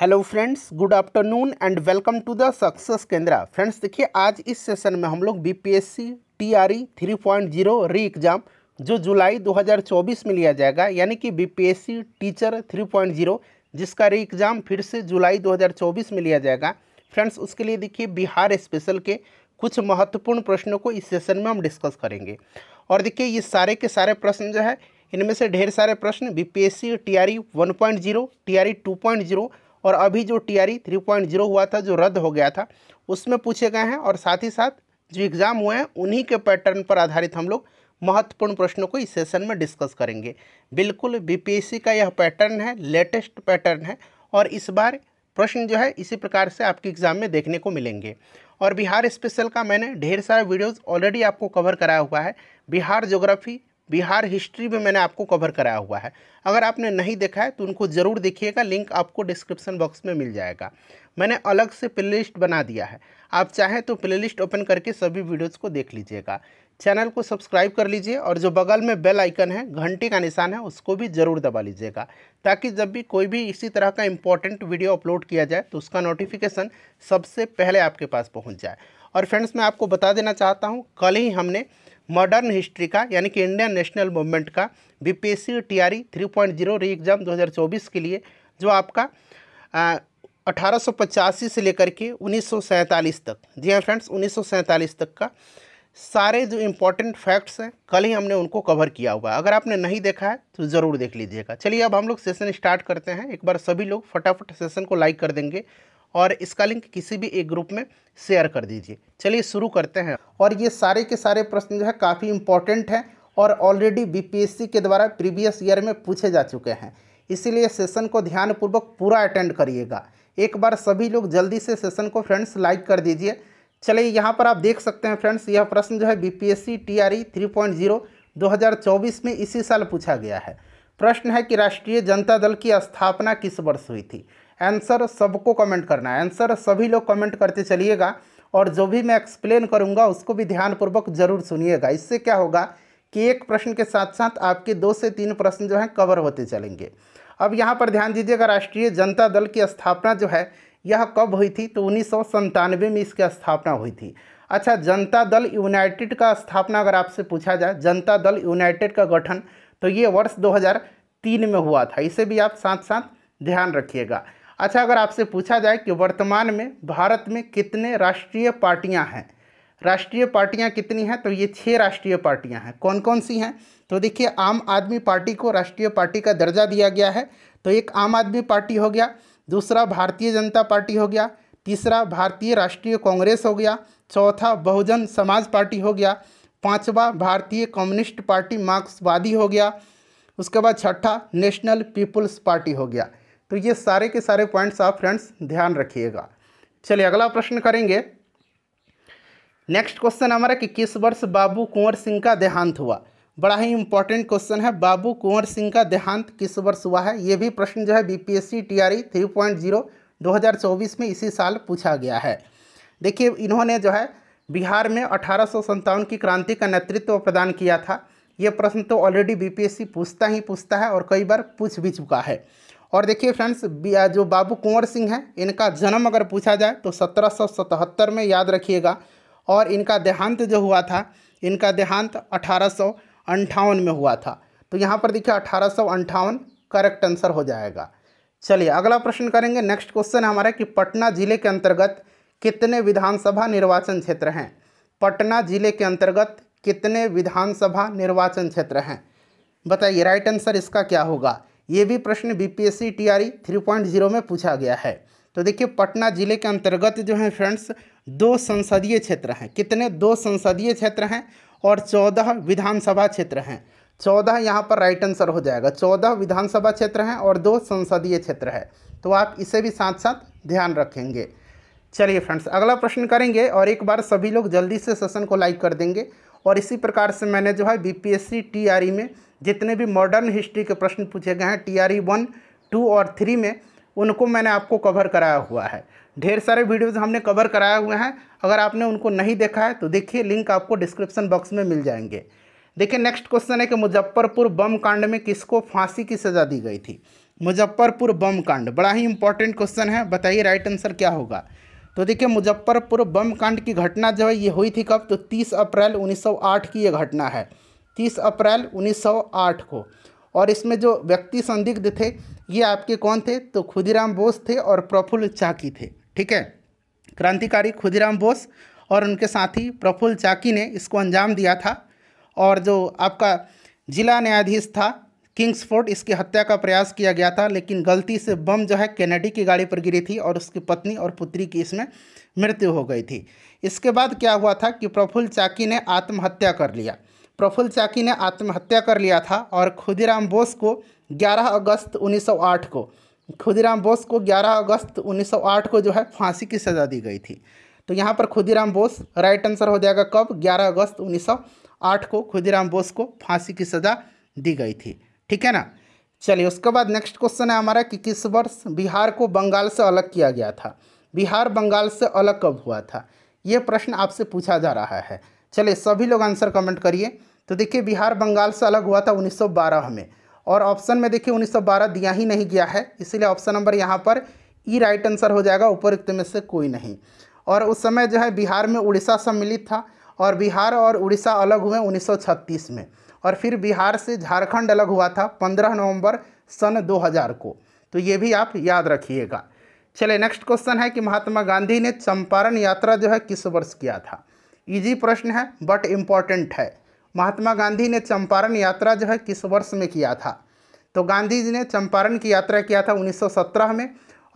hello friends good afternoon and welcome to the success Kendra friends देखिए आज इस session में हम लोग बीपीएससी टीआरई 3.0 री एग्ज़ाम जो जुलाई 2024 में लिया जाएगा यानी कि बीपीएससी टीचर 3.0 जिसका री एग्ज़ाम फिर से जुलाई 2024 में लिया जाएगा फ्रेंड्स उसके लिए देखिए बिहार स्पेशल के कुछ महत्वपूर्ण प्रश्नों को इस सेशन में हम डिस्कस करेंगे और देखिए ये सारे के सारे प्रश्न जो है इनमें से ढेर सारे प्रश्न B P S R E two point zero और अभी जो T R three point zero हुआ था जो रद्द हो गया था उसमें पूछे गए हैं और साथ ही साथ जो एग्ज़ाम हुए हैं उन्हीं के पैटर्न पर आधारित हम लोग महत्वपूर्ण प्रश्नों को इस सेशन में डिस्कस करेंगे बिल्कुल बीपीएससी का यह पैटर्न है लेटेस्ट पैटर्न है और इस बार प्रश्न जो है इसी प्रकार से आपके एग्ज़ाम में देखने को मिलेंगे और बिहार स्पेशल का मैंने ढेर सारा वीडियोस ऑलरेडी आपको कवर कराया हुआ है बिहार ज्योग्राफी बिहार हिस्ट्री में मैंने आपको कवर कराया हुआ है अगर आपने नहीं देखा है तो उनको ज़रूर देखिएगा लिंक आपको डिस्क्रिप्शन बॉक्स में मिल जाएगा मैंने अलग से प्ले बना दिया है आप चाहें तो प्ले ओपन करके सभी वीडियोज़ को देख लीजिएगा चैनल को सब्सक्राइब कर लीजिए और जो बगल में बेल आइकन है घंटे का निशान है उसको भी ज़रूर दबा लीजिएगा ताकि जब भी कोई भी इसी तरह का इम्पॉर्टेंट वीडियो अपलोड किया जाए तो उसका नोटिफिकेशन सबसे पहले आपके पास पहुँच जाए और फ्रेंड्स मैं आपको बता देना चाहता हूँ कल ही हमने मॉडर्न हिस्ट्री का यानी कि इंडियन नेशनल मूवमेंट का बीपीएससी टीआरई 3.0 री एग्ज़ाम 2024 के लिए जो आपका अठारह से लेकर के उन्नीस तक जी हाँ फ्रेंड्स उन्नीस तक का सारे जो इम्पोर्टेंट फैक्ट्स हैं कल ही हमने उनको कवर किया हुआ है अगर आपने नहीं देखा है तो ज़रूर देख लीजिएगा चलिए अब हम लोग सेशन स्टार्ट करते हैं एक बार सभी लोग फटाफट सेशन को लाइक कर देंगे और इसका लिंक किसी भी एक ग्रुप में शेयर कर दीजिए चलिए शुरू करते हैं और ये सारे के सारे प्रश्न जो है काफ़ी इंपॉर्टेंट हैं और ऑलरेडी बीपीएससी के द्वारा प्रीवियस ईयर में पूछे जा चुके हैं इसीलिए सेशन को ध्यानपूर्वक पूरा अटेंड करिएगा एक बार सभी लोग जल्दी से सेशन को फ्रेंड्स लाइक कर दीजिए चलिए यहाँ पर आप देख सकते हैं फ्रेंड्स यह प्रश्न जो है बी पी एस में इसी साल पूछा गया है प्रश्न है कि राष्ट्रीय जनता दल की स्थापना किस वर्ष हुई थी आंसर सबको कमेंट करना है आंसर सभी लोग कमेंट करते चलिएगा और जो भी मैं एक्सप्लेन करूंगा उसको भी ध्यानपूर्वक जरूर सुनिएगा इससे क्या होगा कि एक प्रश्न के साथ साथ आपके दो से तीन प्रश्न जो हैं कवर होते चलेंगे अब यहाँ पर ध्यान दीजिएगा राष्ट्रीय जनता दल की स्थापना जो है यह कब हुई थी तो उन्नीस में इसकी स्थापना हुई थी अच्छा जनता दल यूनाइटेड का स्थापना अगर आपसे पूछा जाए जनता दल यूनाइटेड का गठन तो ये वर्ष 2003 में हुआ था इसे भी आप साथ साथ ध्यान रखिएगा अच्छा अगर आपसे पूछा जाए कि वर्तमान में भारत में कितने राष्ट्रीय पार्टियां हैं राष्ट्रीय पार्टियां कितनी हैं तो ये छः राष्ट्रीय पार्टियां हैं कौन कौन सी हैं तो देखिए आम आदमी पार्टी को राष्ट्रीय पार्टी का दर्जा दिया गया है तो एक आम आदमी पार्टी हो गया दूसरा भारतीय जनता पार्टी हो गया तीसरा भारतीय राष्ट्रीय कांग्रेस हो गया चौथा बहुजन समाज पार्टी हो गया पाँचवा भारतीय कम्युनिस्ट पार्टी मार्क्सवादी हो गया उसके बाद छठा नेशनल पीपुल्स पार्टी हो गया तो ये सारे के सारे पॉइंट्स आप फ्रेंड्स ध्यान रखिएगा चलिए अगला प्रश्न करेंगे नेक्स्ट क्वेश्चन हमारा कि किस वर्ष बाबू कुंवर सिंह का देहांत हुआ बड़ा ही इंपॉर्टेंट क्वेश्चन है बाबू कुंवर सिंह का देहांत किस वर्ष हुआ है ये भी प्रश्न जो है बीपीएससी टीआरई 3.0 2024 में इसी साल पूछा गया है देखिए इन्होंने जो है बिहार में अठारह की क्रांति का नेतृत्व प्रदान किया था ये प्रश्न तो ऑलरेडी बीपीएससी पूछता ही पूछता है और कई बार पूछ भी चुका है और देखिए फ्रेंड्स जो बाबू कुंवर सिंह हैं इनका जन्म अगर पूछा जाए तो सत्रह में याद रखिएगा और इनका देहांत जो हुआ था इनका देहांत अठारह में हुआ था तो यहाँ पर देखिए अठारह करेक्ट आंसर हो जाएगा चलिए अगला प्रश्न करेंगे नेक्स्ट क्वेश्चन हमारा कि पटना जिले के अंतर्गत कितने विधानसभा निर्वाचन क्षेत्र हैं पटना जिले के अंतर्गत कितने विधानसभा निर्वाचन क्षेत्र हैं बताइए राइट आंसर इसका क्या होगा ये भी प्रश्न बीपीएससी टीआरई 3.0 में पूछा गया है तो देखिए पटना जिले के अंतर्गत जो है फ्रेंड्स दो संसदीय क्षेत्र हैं कितने दो संसदीय क्षेत्र हैं और चौदह विधानसभा क्षेत्र हैं चौदह यहाँ पर राइट आंसर हो जाएगा चौदह विधानसभा क्षेत्र हैं और दो संसदीय क्षेत्र है तो आप इसे भी साथ साथ ध्यान रखेंगे चलिए फ्रेंड्स अगला प्रश्न करेंगे और एक बार सभी लोग जल्दी से सेशन को लाइक कर देंगे और इसी प्रकार से मैंने जो है बीपीएससी टीआरई e में जितने भी मॉडर्न हिस्ट्री के प्रश्न पूछे गए हैं T R E one two और थ्री में उनको मैंने आपको कवर कराया हुआ है ढेर सारे वीडियोज़ हमने कवर कराए हुए हैं अगर आपने उनको नहीं देखा है तो देखिए लिंक आपको डिस्क्रिप्शन बॉक्स में मिल जाएंगे देखिए नेक्स्ट क्वेश्चन है कि मुजफ्फरपुर बम कांड में किसको फांसी की सज़ा दी गई थी मुजफ्फरपुर बम कांड बड़ा ही इंपॉर्टेंट क्वेश्चन है बताइए राइट आंसर क्या होगा तो देखिए मुजफ्फरपुर बम कांड की घटना जो है ये हुई थी कब तो 30 अप्रैल 1908 की ये घटना है तीस अप्रैल 1908 को और इसमें जो व्यक्ति संदिग्ध थे ये आपके कौन थे तो खुदीराम बोस थे और प्रफुल्ल चाकी थे ठीक है क्रांतिकारी खुदीराम बोस और उनके साथी प्रफुल्ल चाकी ने इसको अंजाम दिया था और जो आपका जिला न्यायाधीश था किंग्सफोर्ड इसकी हत्या का प्रयास किया गया था लेकिन गलती से बम जो है कैनेडी की गाड़ी पर गिरी थी और उसकी पत्नी और पुत्री की इसमें मृत्यु हो गई थी इसके बाद क्या हुआ था कि प्रफुल्ल चाकी ने आत्महत्या कर लिया प्रफुल्ल चाकी ने आत्महत्या कर लिया था और खुदीराम बोस को 11 अगस्त 1908 को खुदीराम बोस को 11 अगस्त 1908 को जो है फांसी की सज़ा दी गई थी तो यहाँ पर खुदीराम बोस राइट आंसर हो जाएगा कब 11 अगस्त 1908 को खुदीराम बोस को फांसी की सज़ा दी गई थी ठीक है ना चलिए उसके बाद नेक्स्ट क्वेश्चन है हमारा कि किस वर्ष बिहार को बंगाल से अलग किया गया था बिहार बंगाल से अलग कब हुआ था ये प्रश्न आपसे पूछा जा रहा है चलिए सभी लोग आंसर कमेंट करिए तो देखिए बिहार बंगाल से अलग हुआ था 1912 में और ऑप्शन में देखिए 1912 दिया ही नहीं गया है इसीलिए ऑप्शन नंबर यहाँ पर ई राइट आंसर हो जाएगा उपरुक्त में से कोई नहीं और उस समय जो है बिहार में उड़ीसा सम्मिलित था और बिहार और उड़ीसा अलग हुए उन्नीस में और फिर बिहार से झारखंड अलग हुआ था पंद्रह नवम्बर सन दो को तो ये भी आप याद रखिएगा चले नेक्स्ट क्वेश्चन है कि महात्मा गांधी ने चंपारण यात्रा जो है किस वर्ष किया था इजी प्रश्न है बट इम्पॉर्टेंट है महात्मा गांधी ने चंपारण यात्रा जो है किस वर्ष में किया था तो गांधी जी ने चंपारण की यात्रा किया था 1917 में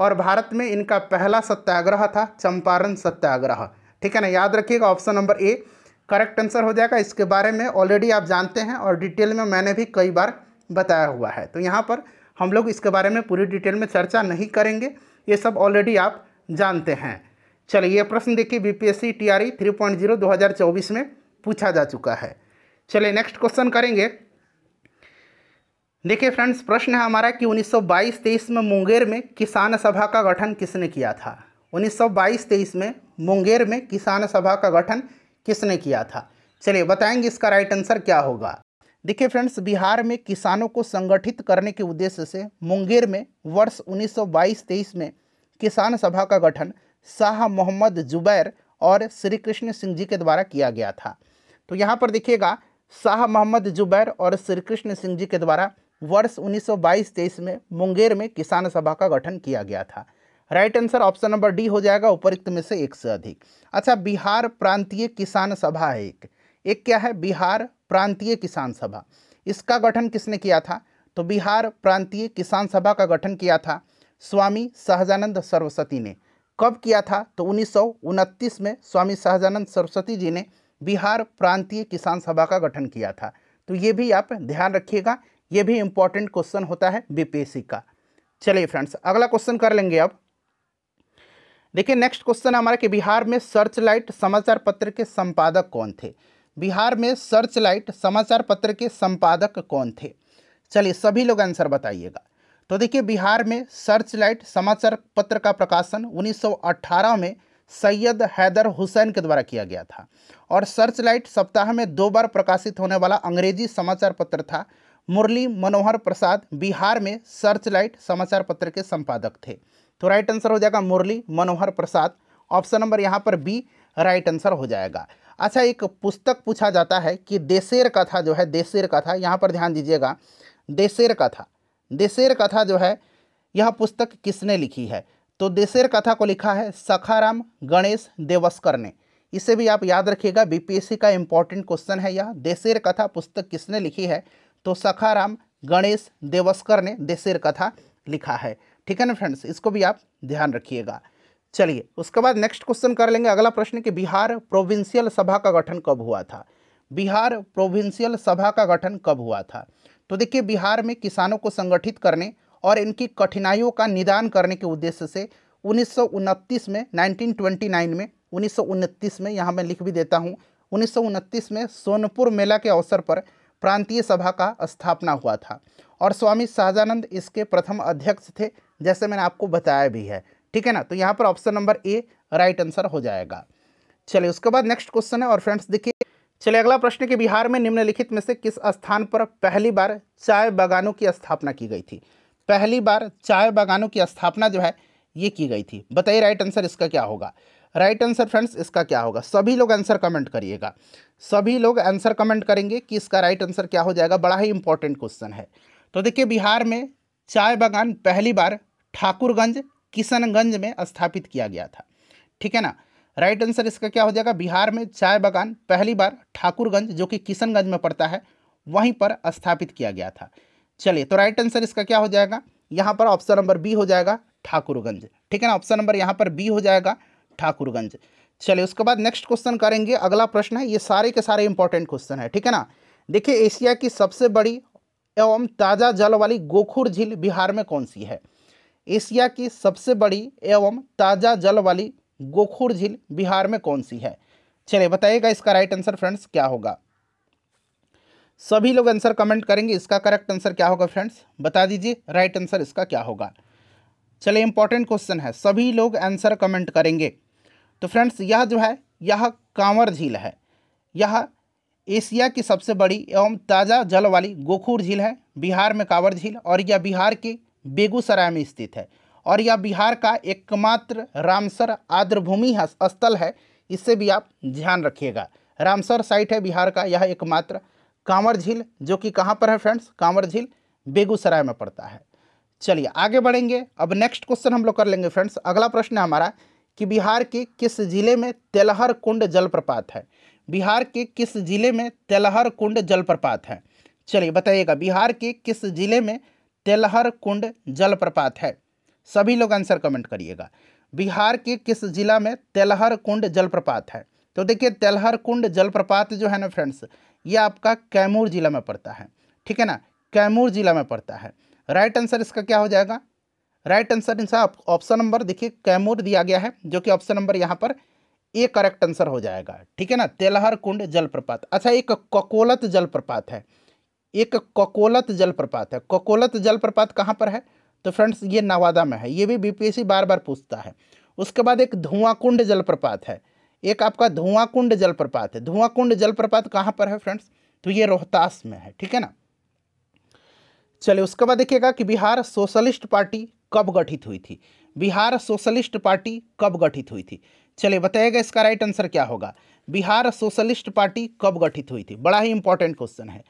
और भारत में इनका पहला सत्याग्रह था चंपारण सत्याग्रह ठीक है ना याद रखिएगा option number A correct answer हो जाएगा इसके बारे में ऑलरेडी आप जानते हैं और डिटेल में मैंने भी कई बार बताया हुआ है तो यहाँ पर हम लोग इसके बारे में पूरी डिटेल में चर्चा नहीं करेंगे ये सब ऑलरेडी आप जानते हैं चलिए ये प्रश्न देखिए बीपीएससी टीआरई 3.0 2024 में पूछा जा चुका है चलिए नेक्स्ट क्वेश्चन करेंगे देखिए फ्रेंड्स प्रश्न है हमारा कि 1922-23 में मुंगेर में किसान सभा का गठन किसने किया था 1922-23 में मुंगेर में किसान सभा का गठन किसने किया था चलिए बताएंगे इसका राइट आंसर क्या होगा देखिए फ्रेंड्स बिहार में किसानों को संगठित करने के उद्देश्य से मुंगेर में वर्ष 1922-23 में किसान सभा का गठन शाह मोहम्मद जुबैर और श्री कृष्ण सिंह जी के द्वारा किया गया था तो यहाँ पर देखिएगा शाह मोहम्मद जुबैर और श्री कृष्ण सिंह जी के द्वारा वर्ष 1922-23 में मुंगेर में किसान सभा का गठन किया गया था right answer option number D हो जाएगा उपरुक्त में से एक से अधिक अच्छा बिहार प्रांतीय किसान सभा है एक एक क्या है बिहार प्रांतीय किसान सभा इसका गठन किसने किया था तो बिहार प्रांतीय किसान सभा का गठन किया था स्वामी सहजानंद सरस्वती ने कब किया था तो उन्नीस में स्वामी सहजानंद सरस्वती जी ने बिहार प्रांतीय किसान सभा का गठन किया था तो ये भी आप ध्यान रखिएगा ये भी इंपॉर्टेंट क्वेश्चन होता है बीपीएससी का चलिए फ्रेंड्स अगला क्वेश्चन कर लेंगे अब देखिए नेक्स्ट क्वेश्चन हमारा कि बिहार में सर्च लाइट समाचार पत्र के संपादक कौन थे बिहार में सर्च लाइट समाचार पत्र के संपादक कौन थे चलिए सभी लोग आंसर बताइएगा तो देखिए बिहार में सर्च लाइट समाचार पत्र का प्रकाशन 1918 में सैयद हैदर हुसैन के द्वारा किया गया था और सर्च लाइट सप्ताह में दो बार प्रकाशित होने वाला अंग्रेजी समाचार पत्र था मुरली मनोहर प्रसाद बिहार में सर्चलाइट समाचार पत्र के संपादक थे तो राइट आंसर हो जाएगा मुरली मनोहर प्रसाद ऑप्शन नंबर यहाँ पर बी राइट आंसर हो जाएगा अच्छा एक पुस्तक पूछा जाता है कि देशेर कथा जो है देशेर कथा यहाँ पर ध्यान दीजिएगा देशेर कथा देशेर कथा जो है यह पुस्तक किसने लिखी है तो देशेर कथा को लिखा है सखाराम गणेश देवस्कर ने इसे भी आप याद रखिएगा बीपीएससी का इम्पोर्टेंट क्वेश्चन है यह देशेर कथा पुस्तक किसने लिखी है तो सखाराम गणेश देवस्कर ने देशेर कथा लिखा है ठीक है ना फ्रेंड्स इसको भी आप ध्यान रखिएगा चलिए उसके बाद नेक्स्ट क्वेश्चन कर लेंगे अगला प्रश्न कि बिहार प्रोविंशियल सभा का गठन कब हुआ था बिहार प्रोविंशियल सभा का गठन कब हुआ था तो देखिए बिहार में किसानों को संगठित करने और इनकी कठिनाइयों का निदान करने के उद्देश्य से उन्नीस में 1929 में उन्नीस में यहाँ मैं लिख भी देता हूँ उन्नीस में सोनपुर मेला के अवसर पर प्रांतीय सभा का स्थापना हुआ था और स्वामी शाहजानंद इसके प्रथम अध्यक्ष थे जैसे मैंने आपको बताया भी है ठीक है ना तो यहाँ पर option number A right answer हो जाएगा चलिए उसके बाद नेक्स्ट क्वेश्चन है और फ्रेंड्स देखिए चलिए अगला प्रश्न कि बिहार में निम्नलिखित में से किस स्थान पर पहली बार चाय बागानों की स्थापना की गई थी पहली बार चाय बागानों की स्थापना जो है ये की गई थी बताइए राइट आंसर इसका क्या होगा राइट आंसर फ्रेंड्स इसका क्या होगा सभी लोग आंसर कमेंट करिएगा सभी लोग आंसर कमेंट करेंगे कि इसका राइट आंसर क्या हो जाएगा बड़ा ही इंपॉर्टेंट क्वेश्चन है तो देखिए बिहार में चाय बागान पहली बार ठाकुरगंज किशनगंज में स्थापित किया गया था ठीक है ना राइट आंसर इसका क्या हो जाएगा बिहार में चाय बागान पहली बार ठाकुरगंज जो कि किशनगंज में पड़ता है वहीं पर स्थापित किया गया था चलिए तो राइट आंसर इसका क्या हो जाएगा यहाँ पर ऑप्शन नंबर बी हो जाएगा ठाकुरगंज ठीक है ना ऑप्शन नंबर यहाँ पर बी हो जाएगा ठाकुरगंज चलिए उसके बाद नेक्स्ट क्वेश्चन करेंगे अगला प्रश्न है ये सारे के सारे इंपॉर्टेंट क्वेश्चन है ठीक है ना देखिए एशिया की सबसे बड़ी एवं ताज़ा जल वाली गोखुर झील बिहार में कौन सी है एशिया की सबसे बड़ी एवं ताज़ा जल वाली गोखुर झील बिहार में कौन सी है चलिए बताइएगा इसका राइट आंसर फ्रेंड्स क्या होगा सभी लोग आंसर कमेंट करेंगे इसका करेक्ट आंसर क्या होगा फ्रेंड्स बता दीजिए राइट आंसर इसका क्या होगा चलिए इंपॉर्टेंट क्वेश्चन है सभी लोग आंसर कमेंट करेंगे तो फ्रेंड्स यह जो है यह कांवर झील है यह एशिया की सबसे बड़ी एवं ताज़ा जल वाली गोखूर झील है बिहार में कांवर झील और यह बिहार के बेगूसराय में स्थित है और यह बिहार का एकमात्र रामसर आर्द्रभूमि स्थल है इससे भी आप ध्यान रखिएगा रामसर साइट है बिहार का यह एकमात्र कांवर झील जो कि कहाँ पर है फ्रेंड्स कांवर झील बेगूसराय में पड़ता है चलिए आगे बढ़ेंगे अब नेक्स्ट क्वेश्चन हम लोग कर लेंगे फ्रेंड्स अगला प्रश्न है हमारा कि बिहार के किस जिले में तेलहर कुंड जलप्रपात है बिहार के किस जिले में तेलहर कुंड जलप्रपात है चलिए बताइएगा बिहार के किस जिले में तेलहर कुंड जलप्रपात है सभी लोग आंसर कमेंट करिएगा बिहार के किस जिला में तेलहर कुंड जलप्रपात है तो देखिए तेलहर कुंड जलप्रपात जो है ना फ्रेंड्स यह आपका कैमूर ज़िला में पड़ता है ठीक है ना कैमूर ज़िला में पड़ता है राइट आंसर इसका क्या हो जाएगा राइट आंसर इसका ऑप्शन नंबर देखिए कैमूर दिया गया है जो कि ऑप्शन नंबर यहाँ पर ए करेक्ट आंसर हो जाएगा ठीक है ना तेलहर कुंड जलप्रपात अच्छा एक ककोलत जलप्रपात है एक ककोलत जलप्रपात है ककोलत जलप्रपात कहाँ पर है तो फ्रेंड्स ये नवादा में है ये भी बीपीएससी बार बार पूछता है उसके बाद एक धुआं कुंड जलप्रपात है एक आपका धुआं कुंड जलप्रपात है धुआं कुंड जलप्रपात कहाँ पर है फ्रेंड्स तो ये रोहतास में है ठीक है ना चलिए उसके बाद देखिएगा कि बिहार सोशलिस्ट पार्टी कब गठित हुई थी बिहार सोशलिस्ट पार्टी कब गठित हुई थी चलिए बताइएगा इसका राइट आंसर क्या होगा बिहार सोशलिस्ट पार्टी कब गठित हुई थी बड़ा ही इंपॉर्टेंट क्वेश्चन है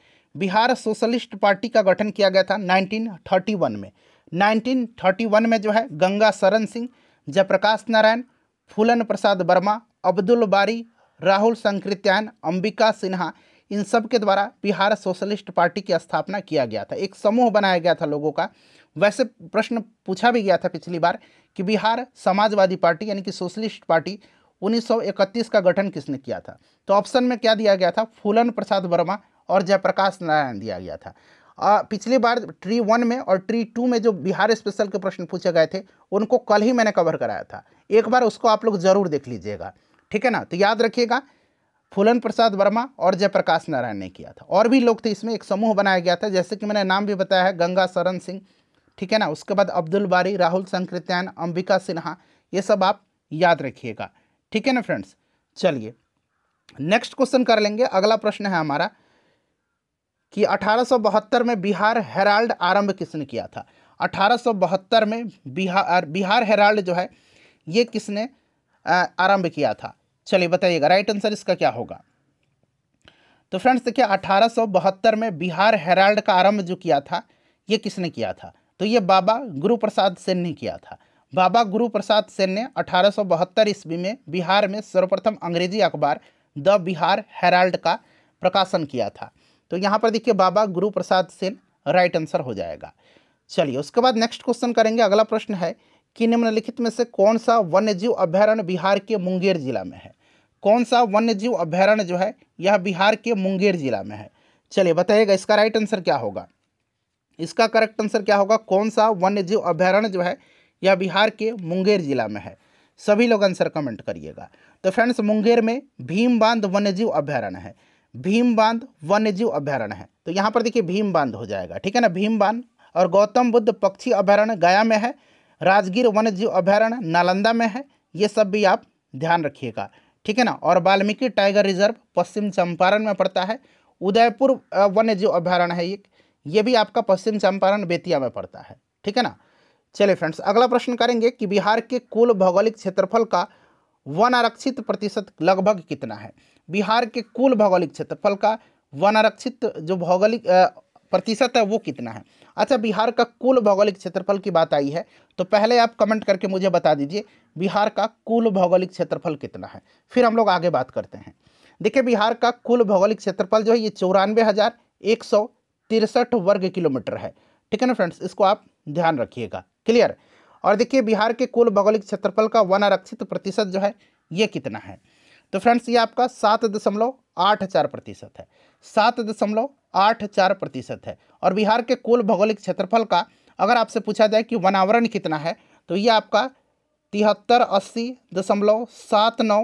बिहार सोशलिस्ट पार्टी का गठन किया गया था 1931 में 1931 में जो है गंगा शरण सिंह जयप्रकाश नारायण फूलन प्रसाद वर्मा अब्दुल बारी राहुल संकृत्यान अंबिका सिन्हा इन सब के द्वारा बिहार सोशलिस्ट पार्टी की स्थापना किया गया था एक समूह बनाया गया था लोगों का वैसे प्रश्न पूछा भी गया था पिछली बार कि बिहार समाजवादी पार्टी यानी कि सोशलिस्ट पार्टी 1931 का गठन किसने किया था तो ऑप्शन में क्या दिया गया था फूलन प्रसाद वर्मा और जयप्रकाश नारायण दिया गया था आ, पिछली बार ट्री वन में और ट्री टू में जो बिहार स्पेशल के प्रश्न पूछे गए थे उनको कल ही मैंने कवर कराया था एक बार उसको आप लोग ज़रूर देख लीजिएगा ठीक है ना तो याद रखिएगा फूलन प्रसाद वर्मा और जयप्रकाश नारायण ने किया था और भी लोग थे इसमें एक समूह बनाया गया था जैसे कि मैंने नाम भी बताया है गंगा शरण सिंह ठीक है ना उसके बाद अब्दुल बारी राहुल संकृत्यान अंबिका सिन्हा ये सब आप याद रखिएगा ठीक है ना फ्रेंड्स चलिए नेक्स्ट क्वेश्चन कर लेंगे अगला प्रश्न है हमारा कि अठारह में बिहार हेराल्ड आरंभ किसने किया था अठारह में बिहार बिहार हेराल्ड जो है ये किसने आरंभ किया था चलिए बताइएगा राइट आंसर इसका क्या होगा तो फ्रेंड्स देखिए अठारह में बिहार हेराल्ड का आरंभ जो किया था ये किसने किया था तो ये बाबा गुरु प्रसाद सेन ने किया था बाबा गुरु प्रसाद सेन ने अठारह ईस्वी में बिहार में सर्वप्रथम अंग्रेजी अखबार द बिहार हेराल्ड का प्रकाशन किया था तो यहाँ पर देखिए बाबा गुरु प्रसाद सेन राइट आंसर हो जाएगा चलिए उसके बाद नेक्स्ट क्वेश्चन करेंगे अगला प्रश्न है कि निम्नलिखित में से कौन सा वन्यजीव अभ्यारण्य बिहार के मुंगेर जिला में है कौन सा वन्यजीव अभ्यारण्य जो है यह बिहार के मुंगेर जिला में है चलिए बताइएगा इसका राइट आंसर क्या होगा इसका करेक्ट आंसर क्या होगा कौन सा वन्यजीव अभ्यारण्य जो है यह बिहार के मुंगेर जिला में है सभी लोग आंसर कमेंट करिएगा तो फ्रेंड्स मुंगेर में भीम बांध वन्यजीव अभ्यारण्य है भीम बांध वन्यजीव अभ्यारण्य है तो यहाँ पर देखिए भीम बांध हो जाएगा ठीक है ना भीम बांध और गौतम बुद्ध पक्षी अभ्यारण्य गया में है राजगीर वन्य जीव अभ्यारण्य नालंदा में है ये सब भी आप ध्यान रखिएगा ठीक है ना और वाल्मीकि टाइगर रिजर्व पश्चिम चंपारण में पड़ता है उदयपुर वन्य जीव अभ्यारण्य है ये ये भी आपका पश्चिम चंपारण बेतिया में पड़ता है ठीक है ना चलिए फ्रेंड्स अगला प्रश्न करेंगे कि बिहार के कुल भौगोलिक क्षेत्रफल का वन आरक्षित प्रतिशत लगभग कितना है बिहार के कुल भौगोलिक क्षेत्रफल का वन आरक्षित जो भौगोलिक प्रतिशत है वो कितना है अच्छा बिहार का कुल भौगोलिक क्षेत्रफल की बात आई है तो पहले आप कमेंट करके मुझे बता दीजिए बिहार का कुल भौगोलिक क्षेत्रफल कितना है फिर हम लोग आगे बात करते हैं देखिए बिहार का कुल भौगोलिक क्षेत्रफल जो है ये चौरानवे हज़ार एक सौ तिरसठ वर्ग किलोमीटर है ठीक है ना फ्रेंड्स इसको आप ध्यान रखिएगा क्लियर और देखिए बिहार के कुल भौगोलिक क्षेत्रफल का वन आरक्षित प्रतिशत जो है ये कितना है तो फ्रेंड्स ये आपका सात दशमलव आठ चार प्रतिशत है सात दशमलव आठ चार प्रतिशत है और बिहार के कुल भौगोलिक क्षेत्रफल का अगर आपसे पूछा जाए कि वनावरण कितना है तो ये आपका तिहत्तर अस्सी दशमलव सात नौ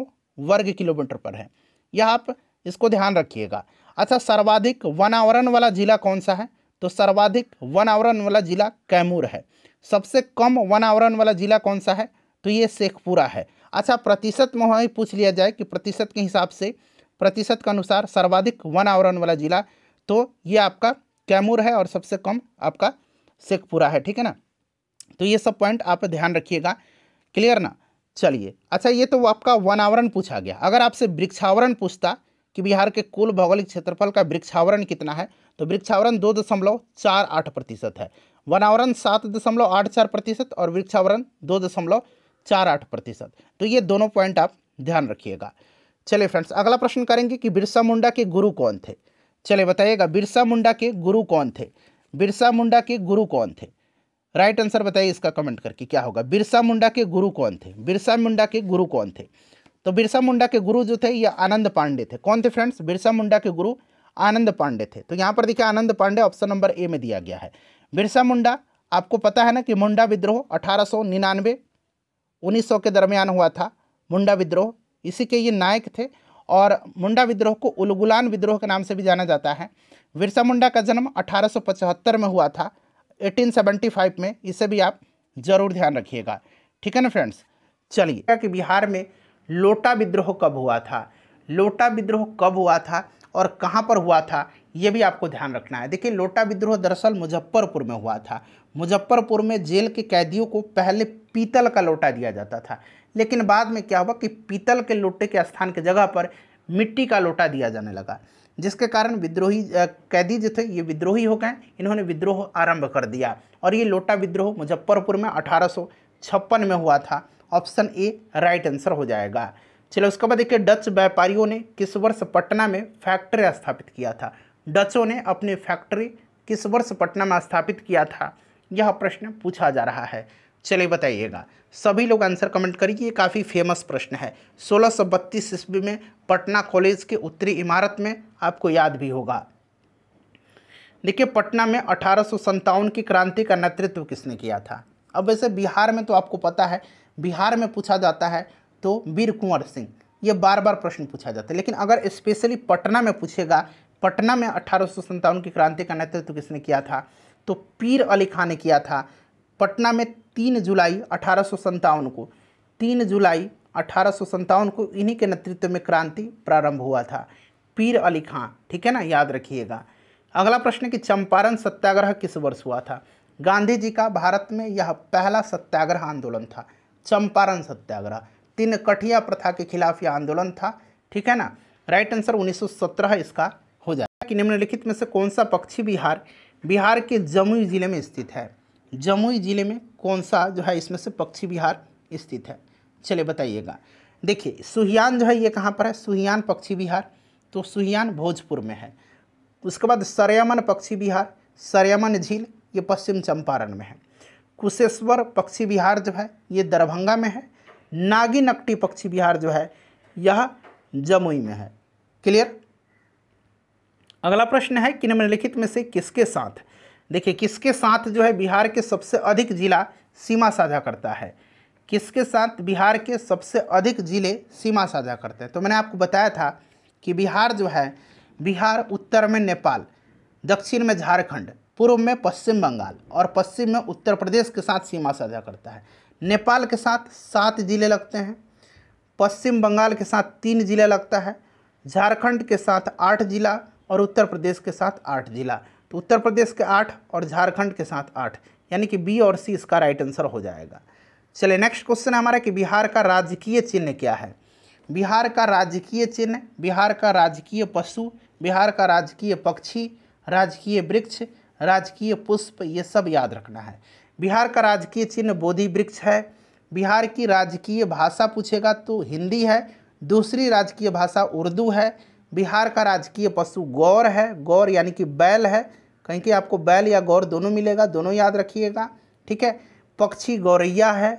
वर्ग किलोमीटर पर है यह आप इसको ध्यान रखिएगा अच्छा सर्वाधिक वनावरण वाला जिला कौन सा है तो सर्वाधिक वनावरण वाला जिला कैमूर है सबसे कम वनावरण वाला जिला कौन सा है तो ये शेखपुरा है अच्छा प्रतिशत में वहीं पूछ लिया जाए कि प्रतिशत के हिसाब से प्रतिशत के अनुसार सर्वाधिक वन आवरण वाला जिला तो ये आपका कैमूर है और सबसे कम आपका शेखपुरा है ठीक है ना तो ये सब पॉइंट आप ध्यान रखिएगा क्लियर ना चलिए अच्छा ये तो आपका वनावरण पूछा गया अगर आपसे वृक्षावरण पूछता कि बिहार के कुल भौगोलिक क्षेत्रफल का वृक्षावरण कितना है तो वृक्षावरण दो दशमलव चार आठ प्रतिशत है वनावरण सात दशमलव आठ चार प्रतिशत और वृक्षावरण दो दशमलव चार आठ प्रतिशत तो ये दोनों पॉइंट आप ध्यान रखिएगा चलिए फ्रेंड्स अगला प्रश्न करेंगे कि बिरसा मुंडा के गुरु कौन थे चलिए बताइएगा बिरसा मुंडा के गुरु कौन थे बिरसा मुंडा के गुरु कौन थे राइट आंसर बताइए इसका कमेंट करके क्या होगा बिरसा मुंडा के गुरु कौन थे बिरसा मुंडा के गुरु कौन थे तो बिरसा मुंडा के गुरु जो थे ये आनंद पांडे थे कौन थे फ्रेंड्स बिरसा मुंडा के गुरु आनंद पांडे थे तो यहाँ पर देखिए Anand Pandey option number A में दिया गया है बिरसा मुंडा आपको पता है ना कि मुंडा विद्रोह अठारह सौ निन्यानवे उन्नीस सौ के दरमियान हुआ था मुंडा विद्रोह इसी के ये नायक थे और मुंडा विद्रोह को उलगुलान विद्रोह के नाम से भी जाना जाता है बिरसा मुंडा का जन्म 1875 में हुआ था 1875 में इसे भी आप ज़रूर ध्यान रखिएगा ठीक है ना फ्रेंड्स चलिए कि बिहार में लोटा विद्रोह कब हुआ था लोटा विद्रोह कब हुआ था और कहाँ पर हुआ था ये भी आपको ध्यान रखना है देखिए लोटा विद्रोह दरअसल मुजफ्फरपुर में हुआ था मुजफ्फरपुर में जेल के कैदियों को पहले पीतल का लोटा दिया जाता था लेकिन बाद में क्या हुआ कि पीतल के लोटे के स्थान के जगह पर मिट्टी का लोटा दिया जाने लगा जिसके कारण विद्रोही कैदी जो थे ये विद्रोही हो गए इन्होंने विद्रोह आरंभ कर दिया और ये लोटा विद्रोह मुजफ्फरपुर में अठारह में हुआ था ऑप्शन ए राइट आंसर हो जाएगा चलो उसके बाद देखिए डच व्यापारियों ने किस वर्ष पटना में फैक्ट्री स्थापित किया था डचों ने अपनी फैक्ट्री किस वर्ष पटना में स्थापित किया था यह प्रश्न पूछा जा रहा है चलिए बताइएगा सभी लोग आंसर कमेंट करिए ये काफ़ी फेमस प्रश्न है सोलह सौ बत्तीस ईस्वी में पटना कॉलेज के उत्तरी इमारत में आपको याद भी होगा देखिए पटना में अठारह की क्रांति का नेतृत्व किसने किया था अब वैसे बिहार में तो आपको पता है बिहार में पूछा जाता है तो वीर कुंवर सिंह ये बार बार प्रश्न पूछा जाता है लेकिन अगर स्पेशली पटना में पूछेगा पटना में अठारह की क्रांति का नेतृत्व किसने किया था तो पीर अली खां ने किया था पटना में तीन जुलाई अठारह को तीन जुलाई अठारह को इन्हीं के नेतृत्व में क्रांति प्रारंभ हुआ था पीर अली खां ठीक है ना याद रखिएगा अगला प्रश्न कि चंपारण सत्याग्रह किस वर्ष हुआ था गांधी जी का भारत में यह पहला सत्याग्रह आंदोलन था चंपारण सत्याग्रह तीन कठिया प्रथा के खिलाफ यह आंदोलन था ठीक है ना राइट आंसर 1917 इसका हो जाएगा कि निम्नलिखित में से कौन सा पक्षी बिहार बिहार के जमुई जिले में स्थित है जमुई ज़िले में कौन सा जो है इसमें से पक्षी विहार स्थित है चलिए बताइएगा देखिए सुहियान जो है ये कहाँ पर है सुहियान पक्षी विहार तो सुहियान भोजपुर में है उसके बाद सरयमन पक्षी विहार सरयमन झील ये पश्चिम चंपारण में है कुशेश्वर पक्षी विहार जो है ये दरभंगा में है नागी नकटी पक्षी विहार जो है यह जमुई में है क्लियर अगला प्रश्न है कि निम्नलिखित में से किसके साथ देखिए किसके साथ जो है बिहार के सबसे अधिक जिला सीमा साझा करता है किसके साथ बिहार के सबसे अधिक ज़िले सीमा साझा करते हैं तो मैंने आपको बताया था कि बिहार जो है बिहार उत्तर में नेपाल दक्षिण में झारखंड पूर्व में पश्चिम बंगाल और पश्चिम में उत्तर प्रदेश के साथ सीमा साझा करता है नेपाल के साथ सात ज़िले लगते हैं पश्चिम बंगाल के साथ तीन ज़िले लगता है झारखंड के साथ आठ ज़िला और उत्तर प्रदेश के साथ आठ ज़िला तो उत्तर प्रदेश के आठ और झारखंड के साथ आठ यानी कि बी और सी इसका राइट आंसर हो जाएगा चलिए नेक्स्ट क्वेश्चन है हमारा कि बिहार का राजकीय चिन्ह क्या है बिहार का राजकीय चिन्ह बिहार का राजकीय पशु बिहार का राजकीय पक्षी राजकीय वृक्ष राजकीय पुष्प ये सब याद रखना है बिहार का राजकीय चिन्ह बोधि वृक्ष है बिहार की राजकीय भाषा पूछेगा तो हिंदी है दूसरी राजकीय भाषा उर्दू है बिहार का राजकीय पशु गौर है गौर यानी कि बैल है कहीं कि आपको बैल या गौर दोनों मिलेगा दोनों याद रखिएगा ठीक है पक्षी गौरैया है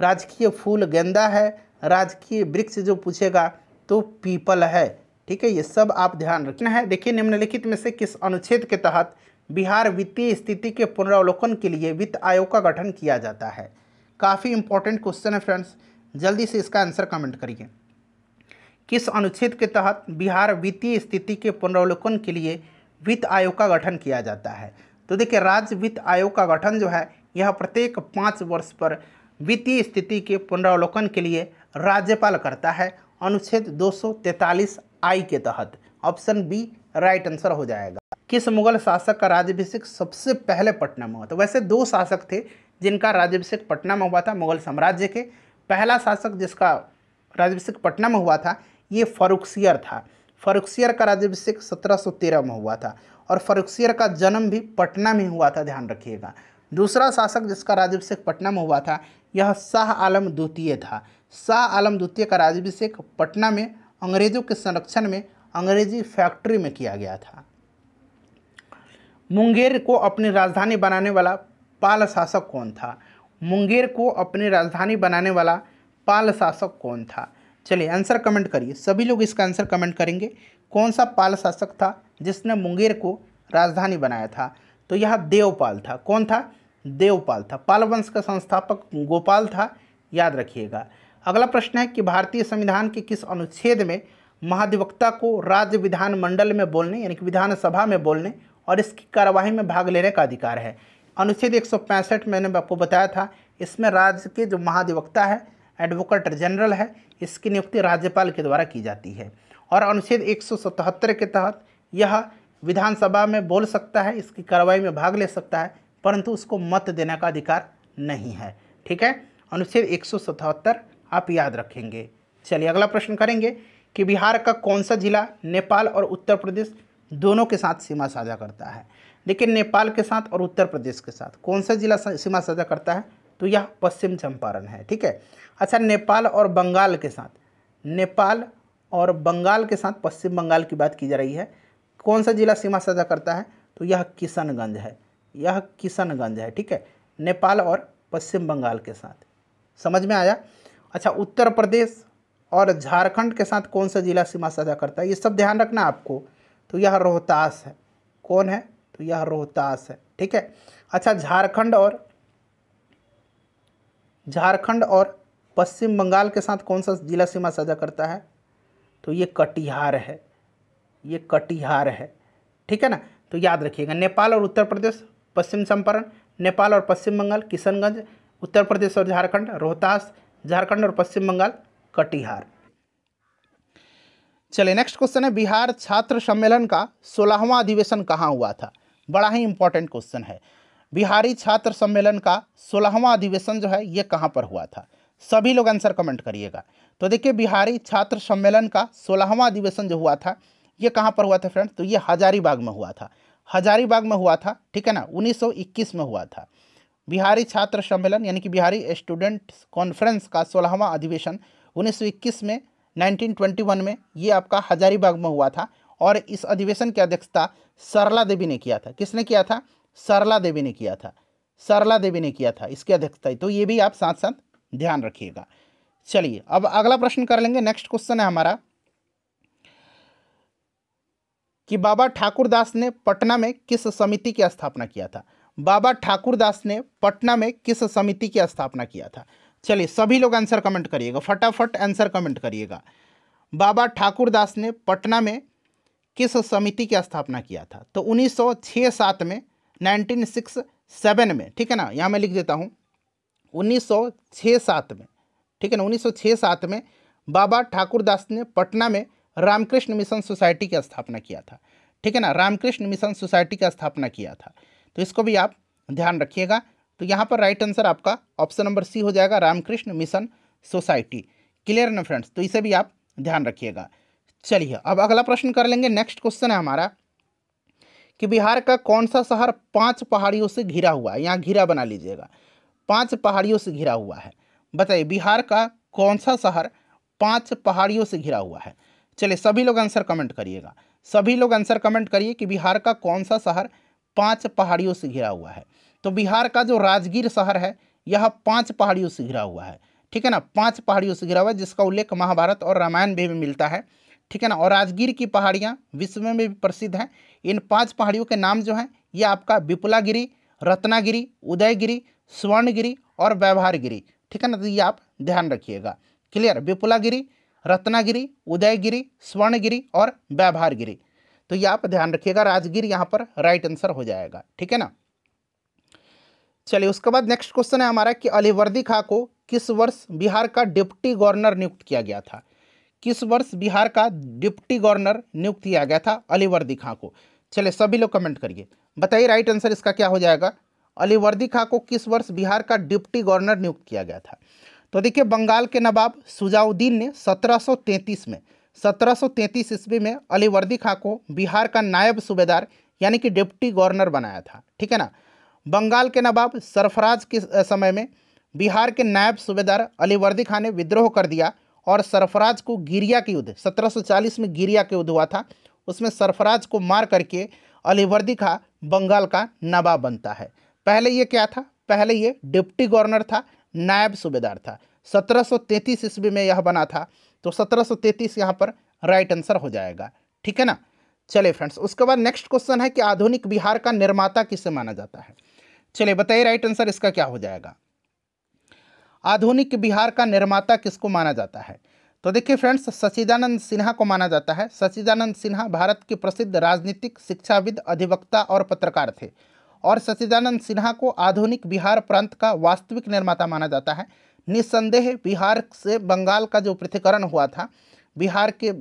राजकीय फूल गेंदा है राजकीय वृक्ष जो पूछेगा तो पीपल है ठीक है ये सब आप ध्यान रखना है देखिए निम्नलिखित में से किस अनुच्छेद के तहत बिहार वित्तीय स्थिति के पुनरावलोकन के लिए वित्त आयोग का गठन किया जाता है काफ़ी इंपॉर्टेंट क्वेश्चन है फ्रेंड्स जल्दी से इसका आंसर कमेंट करिए किस अनुच्छेद के तहत बिहार वित्तीय स्थिति के पुनरावलोकन के लिए वित्त आयोग का गठन किया जाता है तो देखिए राज्य वित्त आयोग का गठन जो है यह प्रत्येक पाँच वर्ष पर वित्तीय स्थिति के पुनरावलोकन के लिए राज्यपाल करता है अनुच्छेद 243 आई के तहत ऑप्शन बी राइट आंसर हो जाएगा किस मुगल शासक का राज्यभिषेक सबसे पहले पटना में हुआ था वैसे दो शासक थे जिनका राज्यभिषेक पटना में हुआ था मुगल साम्राज्य के पहला शासक जिसका राज्यभिषेक पटना में हुआ था ये फरुखसियर था फरुखसियर का राज्यभिषेक 1713 में हुआ था और फरुखसियर का जन्म भी पटना में हुआ था ध्यान रखिएगा दूसरा शासक जिसका राज्यभिषेक पटना में हुआ था यह शाह आलम द्वितीय था शाह आलम द्वितीय का राज्यभिषेक पटना में अंग्रेजों के संरक्षण में अंग्रेजी फैक्ट्री में किया गया था मुंगेर को अपनी राजधानी बनाने वाला पाल शासक कौन था मुंगेर को अपनी राजधानी बनाने वाला पाल शासक कौन था चलिए आंसर कमेंट करिए सभी लोग इसका आंसर कमेंट करेंगे कौन सा पाल शासक था जिसने मुंगेर को राजधानी बनाया था तो यह देवपाल था कौन था देवपाल था पाल वंश का संस्थापक गोपाल था याद रखिएगा अगला प्रश्न है कि भारतीय संविधान के किस अनुच्छेद में महाधिवक्ता को राज्य विधानमंडल में बोलने यानी कि विधानसभा में बोलने और इसकी कार्यवाही में भाग लेने का अधिकार है अनुच्छेद एक मैंने आपको बताया था इसमें राज्य के जो महाधिवक्ता है एडवोकेट जनरल है इसकी नियुक्ति राज्यपाल के द्वारा की जाती है और अनुच्छेद एक के तहत यह विधानसभा में बोल सकता है इसकी कार्रवाई में भाग ले सकता है परंतु उसको मत देने का अधिकार नहीं है ठीक है अनुच्छेद एक आप याद रखेंगे चलिए अगला प्रश्न करेंगे कि बिहार का कौन सा जिला नेपाल और उत्तर प्रदेश दोनों के साथ सीमा साझा करता है लेकिन नेपाल के साथ और उत्तर प्रदेश के साथ कौन सा जिला सीमा साझा करता है तो यह पश्चिम चंपारण है ठीक है अच्छा नेपाल और बंगाल के साथ नेपाल और बंगाल के साथ पश्चिम बंगाल की बात की जा रही है कौन सा जिला सीमा साझा करता है तो यह किशनगंज है यह किशनगंज है ठीक है नेपाल और पश्चिम बंगाल के साथ समझ में आया अच्छा उत्तर प्रदेश और झारखंड के साथ कौन सा जिला सीमा साझा करता है ये सब ध्यान रखना आपको तो यह रोहतास है कौन है तो यह रोहतास है ठीक है अच्छा झारखंड और झारखंड और पश्चिम बंगाल के साथ कौन सा जिला सीमा साझा करता है तो ये कटिहार है ये कटिहार है ठीक है ना तो याद रखिएगा नेपाल और उत्तर प्रदेश पश्चिम चंपारण नेपाल और पश्चिम बंगाल किशनगंज उत्तर प्रदेश और झारखंड रोहतास झारखंड और पश्चिम बंगाल कटिहार चलिए नेक्स्ट क्वेश्चन है बिहार छात्र सम्मेलन का सोलहवां अधिवेशन कहाँ हुआ था बड़ा ही इंपॉर्टेंट क्वेश्चन है बिहारी छात्र सम्मेलन का सोलहवां अधिवेशन जो है ये कहाँ पर हुआ था सभी लोग आंसर कमेंट करिएगा तो देखिए बिहारी छात्र सम्मेलन का सोलहवां अधिवेशन जो हुआ था ये कहाँ पर हुआ था फ्रेंड तो ये हजारीबाग में हुआ था हजारीबाग में हुआ था ठीक है ना 1921 में हुआ था बिहारी छात्र सम्मेलन यानी कि बिहारी स्टूडेंट कॉन्फ्रेंस का सोलहवां अधिवेशन उन्नीस में नाइनटीन में ये आपका हजारीबाग में हुआ था और इस अधिवेशन की अध्यक्षता सरला देवी ने किया था किसने किया था सरला देवी ने किया था सरला देवी ने किया था इसकी अध्यक्षता तो ये भी आप साथ साथ ध्यान रखिएगा चलिए अब अगला प्रश्न कर लेंगे नेक्स्ट क्वेश्चन है हमारा कि बाबा ठाकुरदास ने पटना में किस समिति की स्थापना किया था बाबा ठाकुरदास ने पटना में किस समिति की स्थापना किया था चलिए सभी लोग आंसर कमेंट करिएगा फटाफट आंसर कमेंट करिएगा बाबा ठाकुरदास ने पटना में किस समिति की स्थापना किया था तो उन्नीस सौ में नाइनटीन सिक्स सेवन में ठीक है ना यहाँ मैं लिख देता हूँ उन्नीस सौ छः सात में ठीक है ना उन्नीस सौ छः सात में बाबा ठाकुर दास ने पटना में रामकृष्ण मिशन सोसाइटी की स्थापना किया था ठीक है ना रामकृष्ण मिशन सोसाइटी का स्थापना किया था तो इसको भी आप ध्यान रखिएगा तो यहाँ पर राइट आंसर आपका ऑप्शन नंबर सी हो जाएगा रामकृष्ण मिशन सोसाइटी क्लियर ना फ्रेंड्स तो इसे भी आप ध्यान रखिएगा चलिए अब अगला प्रश्न कर लेंगे नेक्स्ट क्वेश्चन है हमारा कि बिहार का कौन सा शहर पांच पहाड़ियों से घिरा हुआ है यहाँ घिरा बना लीजिएगा पांच पहाड़ियों से घिरा हुआ है बताइए बिहार का कौन सा शहर पांच पहाड़ियों से घिरा हुआ है चलिए सभी लोग आंसर कमेंट करिएगा सभी लोग आंसर कमेंट करिए कि बिहार का कौन सा शहर पांच पहाड़ियों से घिरा हुआ है तो बिहार का जो राजगीर शहर है यह पाँच पहाड़ियों से घिरा हुआ है ठीक है ना पाँच पहाड़ियों से घिरा हुआ है जिसका उल्लेख महाभारत और रामायण में भी मिलता है ठीक है ना और राजगीर की पहाड़ियाँ विश्व में भी प्रसिद्ध हैं इन पांच पहाड़ियों के नाम जो हैं ये आपका विपुलागिरी रत्नागिरी उदयगिरी स्वर्णगिरी और व्यवहारगिरी ठीक है ना तो ये आप ध्यान रखिएगा क्लियर विपुलागिरी रत्नागिरी उदयगिरी स्वर्णगिरी और व्यवहारगिरी तो ये आप ध्यान रखिएगा राजगीर यहाँ पर राइट आंसर हो जाएगा ठीक है ना चलिए उसके बाद नेक्स्ट क्वेश्चन है हमारा कि अलीवर्दी खां को किस वर्ष बिहार का डिप्टी गवर्नर नियुक्त किया गया था किस वर्ष बिहार का डिप्टी गवर्नर नियुक्त किया गया था अलीवर्दी खां को चले सभी लोग कमेंट करिए बताइए राइट आंसर इसका क्या हो जाएगा अलीवर्दी खां को किस वर्ष बिहार का डिप्टी गवर्नर नियुक्त किया गया था तो देखिए बंगाल के नवाब सुजाउद्दीन ने 1733 में 1733 ईस्वी में अलीवर्दी खां को बिहार का नायब सूबेदार यानी कि डिप्टी गवर्नर बनाया था ठीक है ना बंगाल के नवाब सरफराज के समय में बिहार के नायब सूबेदार अलीवर्दी खां ने विद्रोह कर दिया और सरफराज को गिरिया के युद्ध 1740 में गिरिया के युद्ध हुआ था उसमें सरफराज को मार करके अलीवर्दी का बंगाल का नवाब बनता है पहले ये क्या था पहले ये डिप्टी गवर्नर था नायब सूबेदार था 1733 ईस्वी में यह बना था तो 1733 यहाँ पर राइट आंसर हो जाएगा ठीक है ना चलिए फ्रेंड्स उसके बाद नेक्स्ट क्वेश्चन है कि आधुनिक बिहार का निर्माता किसे माना जाता है चलिए बताइए राइट आंसर इसका क्या हो जाएगा आधुनिक बिहार का निर्माता किसको माना जाता है तो देखिए फ्रेंड्स सचिदानंद सिन्हा को माना जाता है सचिदानंद सिन्हा भारत के प्रसिद्ध राजनीतिक शिक्षाविद अधिवक्ता और पत्रकार थे और सचिदानंद सिन्हा को आधुनिक बिहार प्रांत का वास्तविक निर्माता माना जाता है निस्संदेह बिहार से बंगाल का जो पृथ्वीकरण हुआ था बिहार के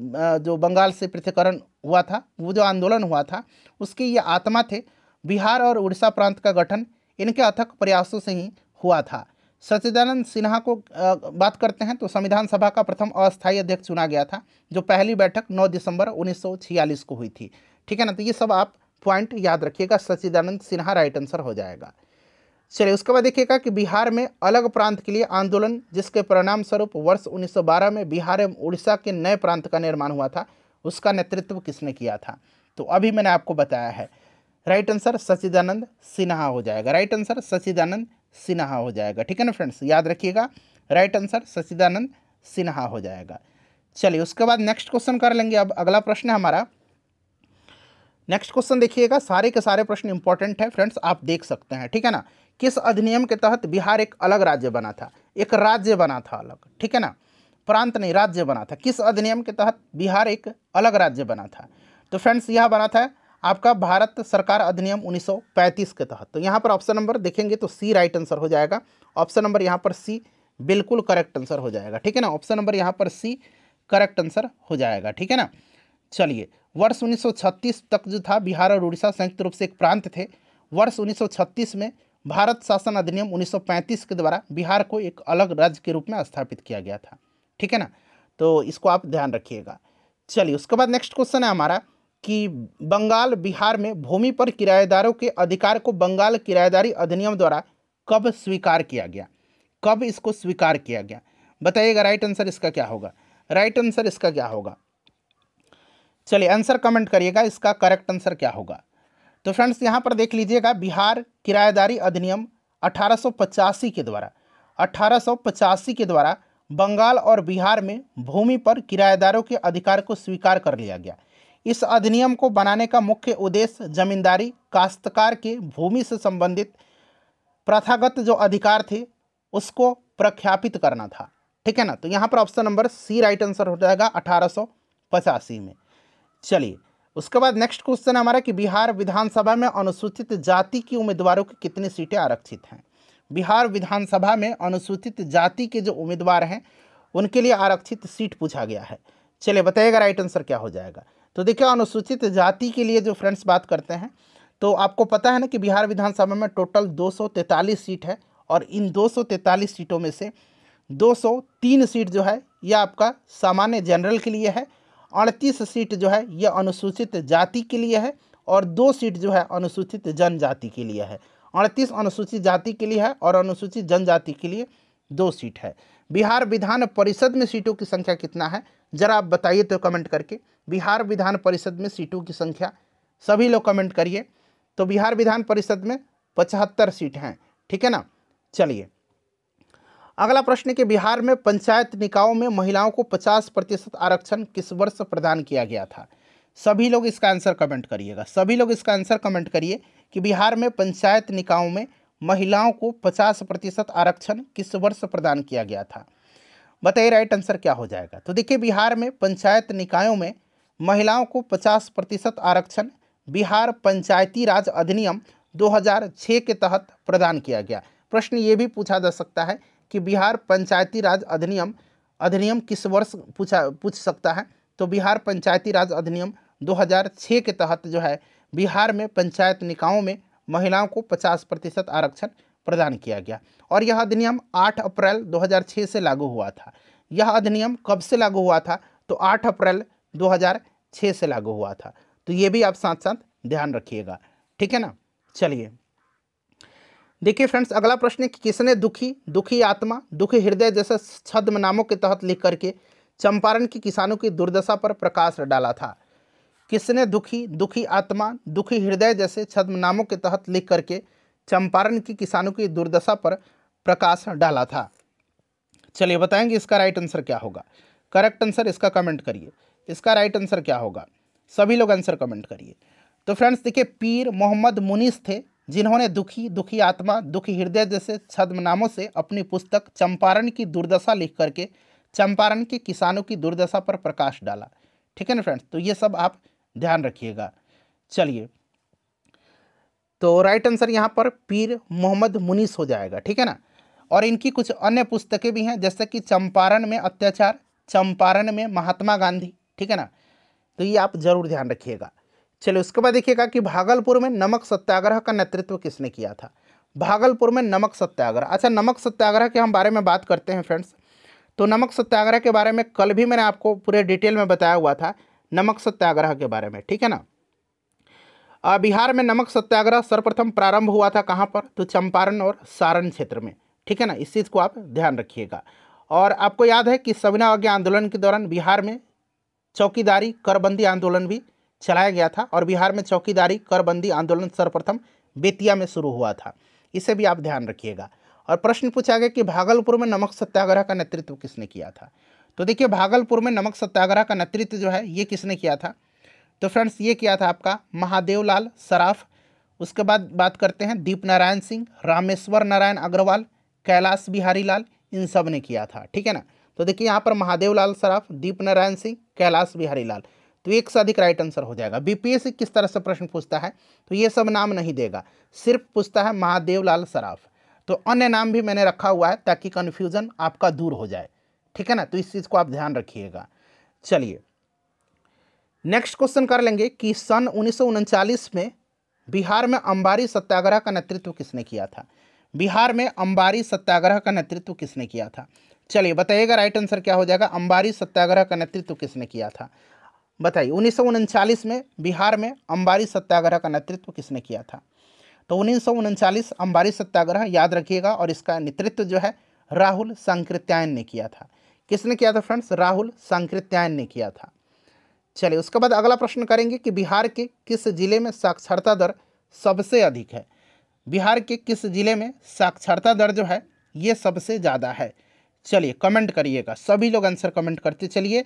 जो बंगाल से पृथ्वीकरण हुआ था वो जो आंदोलन हुआ था उसकी ये आत्मा थे बिहार और उड़ीसा प्रांत का गठन इनके अथक प्रयासों से ही हुआ था सचिदानंद सिन्हा को बात करते हैं तो संविधान सभा का प्रथम अस्थायी अध्यक्ष चुना गया था जो पहली बैठक 9 दिसंबर 1946 को हुई थी ठीक है ना तो ये सब आप पॉइंट याद रखिएगा सचिदानंद सिन्हा राइट आंसर हो जाएगा चलिए उसके बाद देखिएगा कि बिहार में अलग प्रांत के लिए आंदोलन जिसके परिणाम स्वरूप वर्ष उन्नीस में बिहार एवं उड़ीसा के नए प्रांत का निर्माण हुआ था उसका नेतृत्व किसने किया था तो अभी मैंने आपको बताया है राइट आंसर सचिदानंद सिन्हा हो जाएगा राइट आंसर सचिदानंद सिन्हा हो जाएगा ठीक है ना फ्रेंड्स याद रखिएगा राइट आंसर सचिदानंद सिन्हा हो जाएगा चलिए उसके बाद नेक्स्ट क्वेश्चन कर लेंगे अब अगला प्रश्न है हमारा नेक्स्ट क्वेश्चन देखिएगा सारे के सारे प्रश्न इंपॉर्टेंट है फ्रेंड्स आप देख सकते हैं ठीक है ना किस अधिनियम के तहत बिहार एक अलग राज्य बना था एक राज्य बना था अलग ठीक है ना प्रांत नहीं राज्य बना था किस अधिनियम के तहत बिहार एक अलग राज्य बना था तो फ्रेंड्स यह बना था आपका भारत सरकार अधिनियम 1935 के तहत तो यहाँ पर ऑप्शन नंबर देखेंगे तो सी राइट आंसर हो जाएगा ऑप्शन नंबर यहाँ पर सी बिल्कुल करेक्ट आंसर हो जाएगा ठीक है ना ऑप्शन नंबर यहाँ पर सी करेक्ट आंसर हो जाएगा ठीक है ना चलिए वर्ष उन्नीस तक जो था बिहार और उड़ीसा संयुक्त रूप से एक प्रांत थे वर्ष उन्नीस में भारत शासन अधिनियम 1935 के द्वारा बिहार को एक अलग राज्य के रूप में स्थापित किया गया था ठीक है ना तो इसको आप ध्यान रखिएगा चलिए उसके बाद नेक्स्ट क्वेश्चन है हमारा कि बंगाल बिहार में भूमि पर किराएदारों के अधिकार को बंगाल किराएदारी अधिनियम द्वारा कब स्वीकार किया गया कब इसको स्वीकार किया गया बताइएगा राइट आंसर इसका क्या होगा राइट आंसर इसका क्या होगा चलिए आंसर कमेंट करिएगा इसका करेक्ट आंसर क्या होगा तो फ्रेंड्स यहाँ पर देख लीजिएगा बिहार किराएदारी अधिनियम अठारह के द्वारा अठारह के द्वारा बंगाल और बिहार में भूमि पर किराएदारों के अधिकार को स्वीकार कर लिया गया इस अधिनियम को बनाने का मुख्य उद्देश्य जमींदारी काश्तकार के भूमि से संबंधित प्रथागत जो अधिकार थे उसको प्रख्यापित करना था ठीक है ना तो यहाँ पर option number C right answer हो जाएगा अठारह में चलिए उसके बाद नेक्स्ट क्वेश्चन हमारा कि बिहार विधानसभा में अनुसूचित जाति की उम्मीदवारों की कितनी सीटें आरक्षित हैं बिहार विधानसभा में अनुसूचित जाति के जो उम्मीदवार हैं उनके लिए आरक्षित सीट पूछा गया है चलिए बताइएगा राइट आंसर क्या हो जाएगा तो देखिए अनुसूचित जाति के लिए जो फ्रेंड्स बात करते हैं तो आपको पता है ना कि बिहार विधानसभा में टोटल 243 सीट है और इन 243 सीटों में से 203 सीट जो है यह आपका सामान्य जनरल के लिए है अड़तीस सीट जो है यह अनुसूचित जाति के लिए है और दो सीट जो है अनुसूचित जनजाति के लिए है अड़तीस अनुसूचित जाति के लिए है और अनुसूचित जनजाति के लिए दो सीट है बिहार विधान परिषद में सीटों की संख्या कितना है ज़रा आप बताइए तो कमेंट करके बिहार विधान परिषद में सीटों की संख्या सभी लोग कमेंट करिए तो बिहार विधान परिषद में पचहत्तर सीट हैं ठीक है ना चलिए अगला प्रश्न है कि बिहार में पंचायत निकायों में महिलाओं को 50 प्रतिशत आरक्षण किस वर्ष प्रदान किया गया था सभी लोग इसका आंसर कमेंट करिएगा सभी लोग इसका आंसर कमेंट करिए कि बिहार में पंचायत निकायों में महिलाओं को 50 प्रतिशत आरक्षण किस वर्ष प्रदान किया गया था बताइए राइट आंसर क्या हो जाएगा तो देखिए बिहार में पंचायत निकायों में महिलाओं को 50 प्रतिशत आरक्षण बिहार पंचायती राज अधिनियम 2006 के तहत प्रदान किया गया प्रश्न ये भी पूछा जा सकता है कि बिहार पंचायती राज अधिनियम अधिनियम किस वर्ष पूछा पूछ सकता है तो बिहार पंचायती राज अधिनियम 2006 के तहत जो है बिहार में पंचायत निकायों में महिलाओं को 50 प्रतिशत आरक्षण प्रदान किया गया और यह अधिनियम 8 अप्रैल 2006 से लागू हुआ था यह अधिनियम कब से लागू हुआ था तो 8 अप्रैल छः से लागू हुआ था तो ये भी आप साथ साथ ध्यान रखिएगा ठीक है ना चलिए देखिए फ्रेंड्स अगला प्रश्न है कि किसने दुखी दुखी आत्मा दुखी हृदय जैसे छद्म नामों के तहत लिख करके चंपारण के किसानों की दुर्दशा पर प्रकाश डाला था किसने दुखी दुखी आत्मा दुखी हृदय जैसे छद्म नामों के तहत लिख करके चंपारण की किसानों की दुर्दशा पर प्रकाश डाला था चलिए बताएंगे इसका राइट आंसर क्या होगा करेक्ट आंसर इसका कमेंट करिए इसका राइट आंसर क्या होगा सभी लोग आंसर कमेंट करिए तो फ्रेंड्स देखिए पीर मोहम्मद मुनीस थे जिन्होंने दुखी दुखी आत्मा दुखी हृदय जैसे छद्मनामों से अपनी पुस्तक चंपारण की दुर्दशा लिख करके चंपारण के किसानों की दुर्दशा पर प्रकाश डाला ठीक है ना फ्रेंड्स तो ये सब आप ध्यान रखिएगा चलिए तो राइट आंसर यहाँ पर पीर मोहम्मद मुनीस हो जाएगा ठीक है ना और इनकी कुछ अन्य पुस्तकें भी हैं जैसे कि चंपारण में अत्याचार चंपारण में महात्मा गांधी ठीक है ना तो ये आप जरूर ध्यान रखिएगा चलिए उसके बाद देखिएगा कि भागलपुर में नमक सत्याग्रह का नेतृत्व किसने किया था भागलपुर में नमक सत्याग्रह अच्छा नमक सत्याग्रह के हम बारे में बात करते हैं फ्रेंड्स तो नमक सत्याग्रह के बारे में कल भी मैंने आपको पूरे डिटेल में बताया हुआ था नमक सत्याग्रह के बारे में ठीक है ना बिहार में नमक सत्याग्रह सर्वप्रथम प्रारंभ हुआ था कहाँ पर तो चंपारण और सारण क्षेत्र में ठीक है ना इस चीज़ को आप ध्यान रखिएगा और आपको याद है कि सविना आज्ञा आंदोलन के दौरान बिहार में चौकीदारी करबंदी आंदोलन भी चलाया गया था और बिहार में चौकीदारी करबंदी आंदोलन सर्वप्रथम बेतिया में शुरू हुआ था इसे भी आप ध्यान रखिएगा और प्रश्न पूछा गया कि भागलपुर में नमक सत्याग्रह का नेतृत्व किसने किया था तो देखिए भागलपुर में नमक सत्याग्रह का नेतृत्व जो है ये किसने किया था तो फ्रेंड्स ये किया था आपका महादेवलाल सराफ उसके बाद बात करते हैं दीप नारायण सिंह रामेश्वर नारायण अग्रवाल कैलाश बिहारी लाल इन सब ने किया था ठीक है ना तो देखिए यहाँ पर महादेव लाल सराफ दीप नारायण सिंह कैलाश बिहारी लाल तो एक से अधिक राइट आंसर हो जाएगा बीपीएससी किस तरह से प्रश्न पूछता है तो ये सब नाम नहीं देगा सिर्फ पूछता है महादेव लाल सराफ तो अन्य नाम भी मैंने रखा हुआ है ताकि कन्फ्यूज़न आपका दूर हो जाए ठीक है ना तो इस चीज़ को आप ध्यान रखिएगा चलिए नेक्स्ट क्वेश्चन कर लेंगे कि सन उन्नीस में बिहार में अंबारी सत्याग्रह का नेतृत्व किसने किया था बिहार में अंबारी सत्याग्रह का नेतृत्व किसने किया था चलिए बताइएगा राइट आंसर क्या हो जाएगा अंबारी सत्याग्रह का नेतृत्व किसने किया था बताइए उन्नीस में बिहार में अंबारी सत्याग्रह का नेतृत्व किसने किया था तो उन्नीस अंबारी सत्याग्रह याद रखिएगा और इसका नेतृत्व जो है राहुल सांकृत्यायन ने किया था किसने किया था फ्रेंड्स राहुल सांकृत्यायन ने किया था चलिए उसके बाद अगला प्रश्न करेंगे कि बिहार के किस जिले में साक्षरता दर सबसे अधिक है बिहार के किस जिले में साक्षरता दर जो है ये सबसे ज़्यादा है चलिए कमेंट करिएगा सभी लोग आंसर कमेंट करते चलिए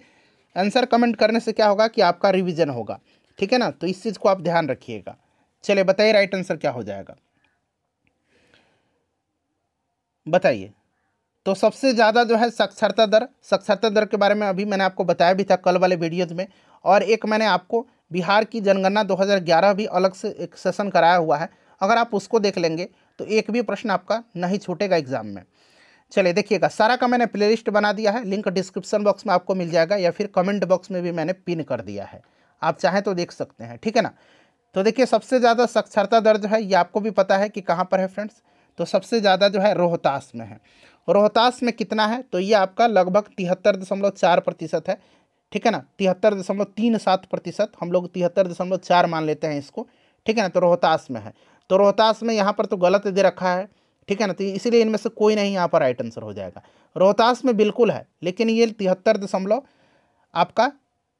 आंसर कमेंट करने से क्या होगा कि आपका रिविज़न होगा ठीक है ना तो इस चीज़ को आप ध्यान रखिएगा चलिए बताइए राइट आंसर क्या हो जाएगा बताइए तो सबसे ज़्यादा जो है साक्षरता दर साक्षरता दर के बारे में अभी मैंने आपको बताया भी था कल वाले वीडियोज़ में और एक मैंने आपको बिहार की जनगणना 2011 भी अलग से एक सेशन कराया हुआ है अगर आप उसको देख लेंगे तो एक भी प्रश्न आपका नहीं छूटेगा एग्ज़ाम में चलिए देखिएगा सारा का मैंने प्लेलिस्ट बना दिया है लिंक डिस्क्रिप्शन बॉक्स में आपको मिल जाएगा या फिर कमेंट बॉक्स में भी मैंने पिन कर दिया है आप चाहें तो देख सकते हैं ठीक है ना तो देखिए सबसे ज़्यादा साक्षरता दर्ज है ये आपको भी पता है कि कहाँ पर है फ्रेंड्स तो सबसे ज़्यादा जो है रोहतास में है रोहतास में कितना है तो ये आपका लगभग तिहत्तर दशमलव चार प्रतिशत है ठीक है ना तिहत्तर दशमलव तीन सात प्रतिशत हम लोग तिहत्तर दशमलव चार मान लेते हैं इसको ठीक है ना तो रोहतास में है तो रोहतास में यहाँ पर तो गलत दे रखा है ठीक है ना तो इसीलिए इनमें से कोई नहीं यहाँ पर राइट आंसर हो जाएगा रोहतास में बिल्कुल है लेकिन ये तिहत्तर दशमलव आपका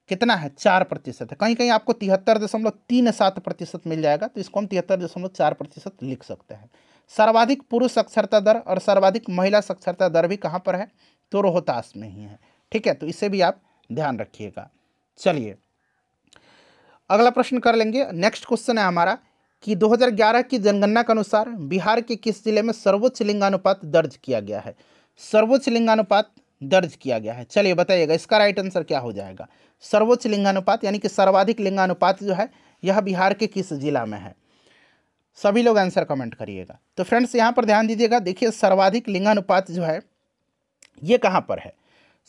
कितना है चार प्रतिशत है कहीं कहीं आपको तिहत्तर दशमलव तीन सात प्रतिशत मिल जाएगा तो इसको हम तिहत्तर दशमलव चार प्रतिशत लिख सकते हैं सर्वाधिक पुरुष साक्षरता दर और सर्वाधिक महिला साक्षरता दर भी कहाँ पर है तो रोहतास में ही है ठीक है तो इसे भी आप ध्यान रखिएगा चलिए अगला प्रश्न कर लेंगे नेक्स्ट क्वेश्चन है हमारा कि 2011 की जनगणना के अनुसार बिहार के किस जिले में सर्वोच्च लिंगानुपात दर्ज किया गया है सर्वोच्च लिंगानुपात दर्ज किया गया है चलिए बताइएगा इसका राइट आंसर क्या हो जाएगा सर्वोच्च लिंगानुपात यानी कि सर्वाधिक लिंगानुपात जो है यह बिहार के किस जिला में है सभी लोग आंसर कमेंट करिएगा तो फ्रेंड्स यहाँ पर ध्यान दीजिएगा देखिए सर्वाधिक लिंगानुपात जो है ये कहाँ पर है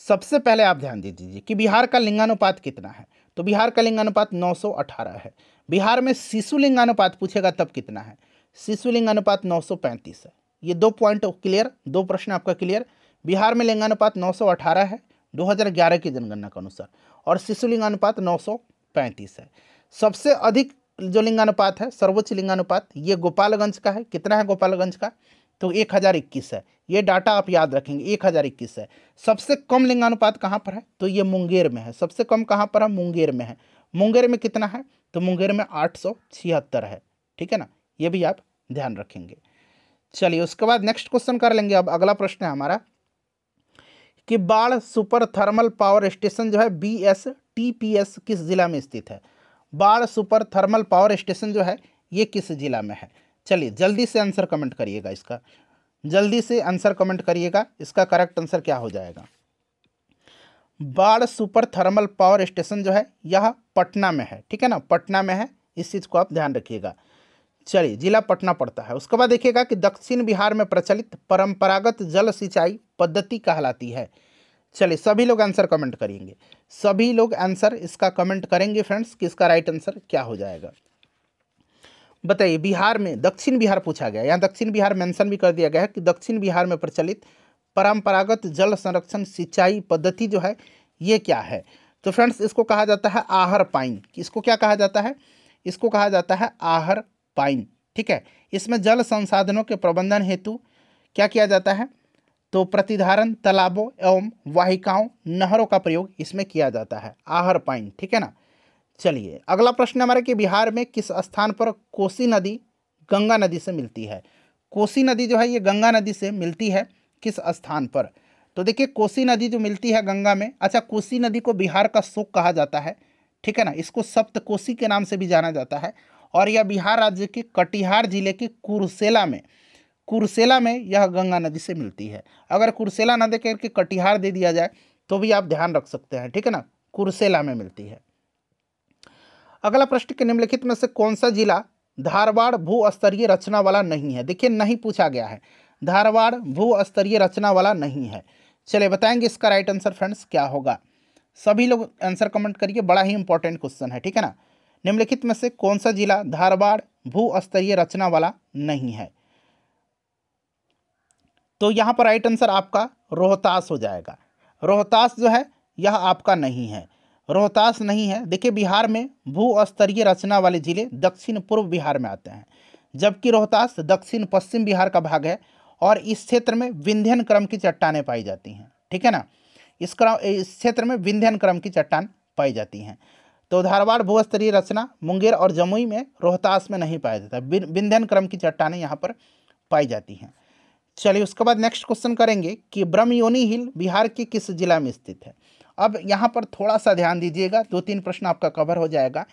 सबसे पहले आप ध्यान दे दीजिए कि बिहार का लिंगानुपात कितना है तो बिहार का लिंगानुपात 918 है बिहार में शिशु लिंगानुपात पूछेगा तब कितना है शिशु लिंगानुपात पैंतीस है ये दो पॉइंट क्लियर दो प्रश्न आपका क्लियर बिहार में लिंगानुपात 918 है 2011 की जनगणना के अनुसार और शिशु लिंगानुपात 935 है सबसे अधिक जो लिंगानुपात है सर्वोच्च लिंगानुपात ये गोपालगंज का है कितना है गोपालगंज का तो एक हज़ार इक्कीस है ये डाटा आप याद रखेंगे एक हज़ार इक्कीस है सबसे कम लिंगानुपात कहाँ पर है तो ये मुंगेर में है सबसे कम कहाँ पर है मुंगेर में है मुंगेर में कितना है तो मुंगेर में आठ सौ छिहत्तर है ठीक है ना ये भी आप ध्यान रखेंगे चलिए उसके बाद नेक्स्ट क्वेश्चन कर लेंगे अब अगला प्रश्न है हमारा कि बाढ़ सुपर थर्मल पावर स्टेशन जो है B S T P S किस ज़िला में स्थित है बाढ़ सुपर थर्मल पावर स्टेशन जो है ये किस ज़िला में है चलिए जल्दी से आंसर कमेंट करिएगा इसका जल्दी से आंसर कमेंट करिएगा इसका करेक्ट आंसर क्या हो जाएगा बाढ़ सुपर थर्मल पावर स्टेशन जो है यह पटना में है ठीक है ना पटना में है इस चीज़ को आप ध्यान रखिएगा चलिए जिला पटना पड़ता है उसके बाद देखिएगा कि दक्षिण बिहार में प्रचलित परंपरागत जल सिंचाई पद्धति कहलाती है चलिए सभी लोग आंसर कमेंट करेंगे सभी लोग आंसर इसका कमेंट करेंगे फ्रेंड्स कि इसका राइट आंसर क्या हो जाएगा बताइए बिहार में दक्षिण बिहार पूछा गया यहाँ दक्षिण बिहार मेंशन भी कर दिया गया है कि दक्षिण बिहार में प्रचलित परंपरागत जल संरक्षण सिंचाई पद्धति जो है ये क्या है तो फ्रेंड्स इसको कहा जाता है आहर पाइन इसको क्या कहा जाता है इसको कहा जाता है आहर पाइन ठीक है इसमें जल संसाधनों के प्रबंधन हेतु क्या किया जाता है तो प्रतिधारण तालाबों एवं वाहिकाओं नहरों का प्रयोग इसमें किया जाता है आहर पाइन ठीक है ना चलिए अगला प्रश्न हमारा कि बिहार में किस स्थान पर कोसी नदी गंगा नदी से मिलती है कोसी नदी जो है ये गंगा नदी से मिलती है किस स्थान पर तो देखिए कोसी नदी जो मिलती है गंगा में अच्छा कोसी नदी को बिहार का शोक कहा जाता है ठीक है ना इसको सप्त कोसी के नाम से भी जाना जाता है और यह बिहार राज्य के कटिहार जिले के कुरसेला में कुरसेला में यह गंगा नदी से मिलती है अगर कुरसेला नदी करके कटिहार दे दिया जाए तो भी आप ध्यान रख सकते हैं ठीक है ना कुरसेला में मिलती है अगला प्रश्न के निम्नलिखित में से कौन सा जिला धारवाड़ भू स्तरीय रचना वाला नहीं है देखिए नहीं पूछा गया है धारवाड़ स्तरीय रचना वाला नहीं है चलिए बताएंगे इसका राइट आंसर फ्रेंड्स क्या होगा सभी लोग आंसर कमेंट करिए बड़ा ही इंपॉर्टेंट क्वेश्चन है ठीक है ना निम्नलिखित में से कौन सा जिला धारवाड़ भूस्तरीय रचना वाला नहीं है तो यहाँ पर राइट आंसर आपका रोहतास हो जाएगा रोहतास जो है यह आपका नहीं है रोहतास नहीं है देखिए बिहार में भूस्तरीय रचना वाले जिले दक्षिण पूर्व बिहार में आते हैं जबकि रोहतास दक्षिण पश्चिम बिहार का भाग है और इस क्षेत्र में विंध्यन क्रम की चट्टाने पाई जाती हैं ठीक है ना इस क्रम इस क्षेत्र में विंध्यन क्रम की चट्टान पाई जाती हैं तो धारवाड़ भूस्तरीय रचना मुंगेर और जमुई में रोहतास में नहीं पाया जाता विंध्यन क्रम की चट्टानें यहाँ पर पाई जाती हैं चलिए उसके बाद नेक्स्ट क्वेश्चन करेंगे कि ब्रह्मयोनी हिल बिहार के किस जिला में स्थित है अब यहाँ पर थोड़ा सा ध्यान दीजिएगा दो तीन प्रश्न आपका कवर हो जाएगा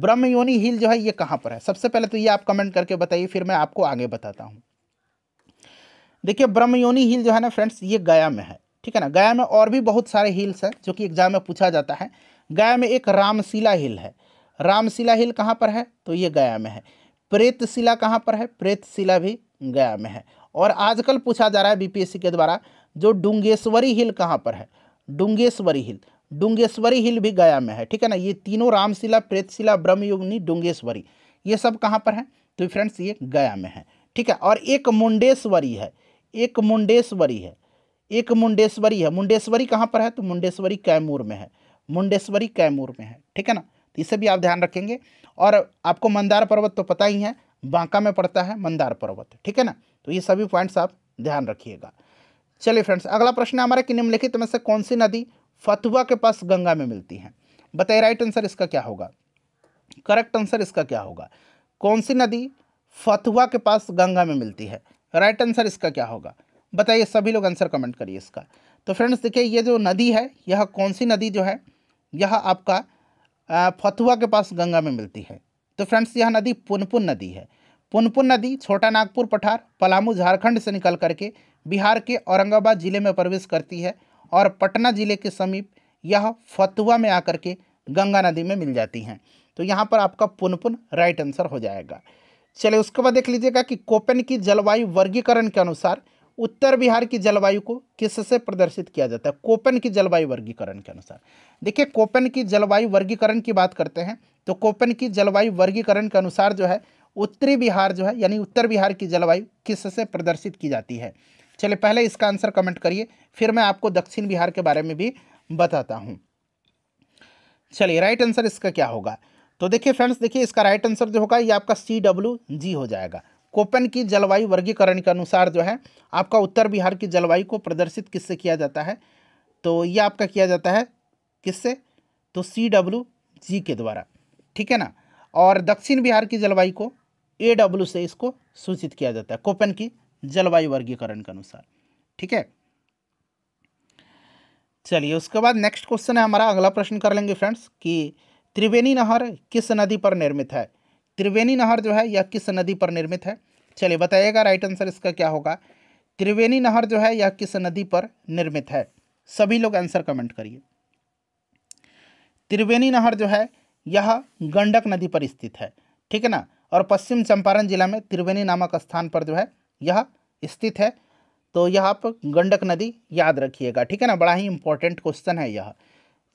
ब्रह्मयोनी हिल जो है ये कहाँ पर है सबसे पहले तो ये आप कमेंट करके बताइए फिर मैं आपको आगे बताता हूँ देखिए ब्रह्मयोनी हिल जो है ना फ्रेंड्स ये गया में है ठीक है ना गया में और भी बहुत सारे हिल्स हैं जो कि एग्जाम में पूछा जाता है गया में एक रामशिला हिल है रामशिला हिल कहाँ पर है तो ये गया में है प्रेत शिला कहाँ पर है प्रेत शिला भी गया में है और आजकल पूछा जा रहा है बीपीएससी के द्वारा जो डुंगेश्वरी हिल कहाँ पर है डुंगेश्वरी हिल डुंगेश्वरी हिल भी गया में है ठीक है ना ये तीनों रामशिला प्रेतशिला ब्रह्मयोगनी डुंगेश्वरी ये सब कहाँ पर है तो फ्रेंड्स ये गया में है ठीक है और एक मुंडेश्वरी है एक मुंडेश्वरी है एक मुंडेश्वरी है मुंडेश्वरी कहाँ पर है तो मुंडेश्वरी कैमूर में है मुंडेश्वरी कैमूर में है ठीक है ना तो इसे भी आप ध्यान रखेंगे और आपको मंदार पर्वत तो पता ही है बांका में पड़ता है मंदार पर्वत ठीक है ना तो ये सभी पॉइंट्स आप ध्यान रखिएगा चलिए फ्रेंड्स अगला प्रश्न है हमारा कि निम्नलिखित में से कौन सी नदी फतुआ के पास गंगा में मिलती है बताइए राइट आंसर इसका क्या होगा करेक्ट आंसर इसका क्या होगा कौन सी नदी फतुआ के पास गंगा में मिलती है राइट आंसर इसका क्या होगा बताइए सभी लोग आंसर कमेंट करिए इसका तो फ्रेंड्स देखिए ये जो नदी है यह कौन सी नदी जो है यह आपका फतुआ के पास गंगा में मिलती है तो फ्रेंड्स यह नदी पुनपुन नदी है पुनपुन नदी छोटा नागपुर पठार पलामू झारखंड से निकल करके बिहार के औरंगाबाद ज़िले में प्रवेश करती है और पटना ज़िले के समीप यह फतुआ में आकर के गंगा नदी में मिल जाती हैं तो यहाँ पर आपका पुनपुन राइट आंसर हो जाएगा चलिए उसके बाद देख लीजिएगा कि कोपेन की जलवायु वर्गीकरण के अनुसार उत्तर बिहार की जलवायु को किससे प्रदर्शित किया जाता है कोपेन की जलवायु वर्गीकरण के अनुसार देखिए कोपेन की जलवायु वर्गीकरण की बात करते हैं तो कोपेन की जलवायु वर्गीकरण के अनुसार जो है उत्तरी बिहार जो है यानी उत्तर बिहार की जलवायु किससे प्रदर्शित की जाती है चलिए पहले इसका आंसर कमेंट करिए फिर मैं आपको दक्षिण बिहार के बारे में भी बताता हूँ चलिए राइट आंसर इसका क्या होगा तो देखिए फ्रेंड्स देखिए इसका राइट आंसर जो होगा ये आपका सी डब्ल्यू जी हो जाएगा कोपन की जलवायु वर्गीकरण के अनुसार जो है आपका उत्तर बिहार की जलवायु को प्रदर्शित किससे किया जाता है तो ये आपका किया जाता है किससे तो सी डब्ल्यू जी के द्वारा ठीक है ना और दक्षिण बिहार की जलवायु को ए डब्ल्यू से इसको सूचित किया जाता है कोपन की जलवायु वर्गीकरण के अनुसार ठीक है चलिए उसके बाद नेक्स्ट क्वेश्चन है हमारा अगला प्रश्न कर लेंगे फ्रेंड्स कि त्रिवेणी नहर किस नदी पर निर्मित है त्रिवेणी नहर जो है यह किस नदी पर निर्मित है चलिए बताइएगा राइट आंसर इसका क्या होगा त्रिवेणी नहर जो है यह किस नदी पर निर्मित है सभी लोग आंसर कमेंट करिए त्रिवेणी नहर जो है यह गंडक नदी पर स्थित है ठीक है ना और पश्चिम चंपारण जिला में त्रिवेणी नामक स्थान पर जो है यह स्थित है तो यह आप गंडक नदी याद रखिएगा ठीक है ना बड़ा ही इंपॉर्टेंट क्वेश्चन है यह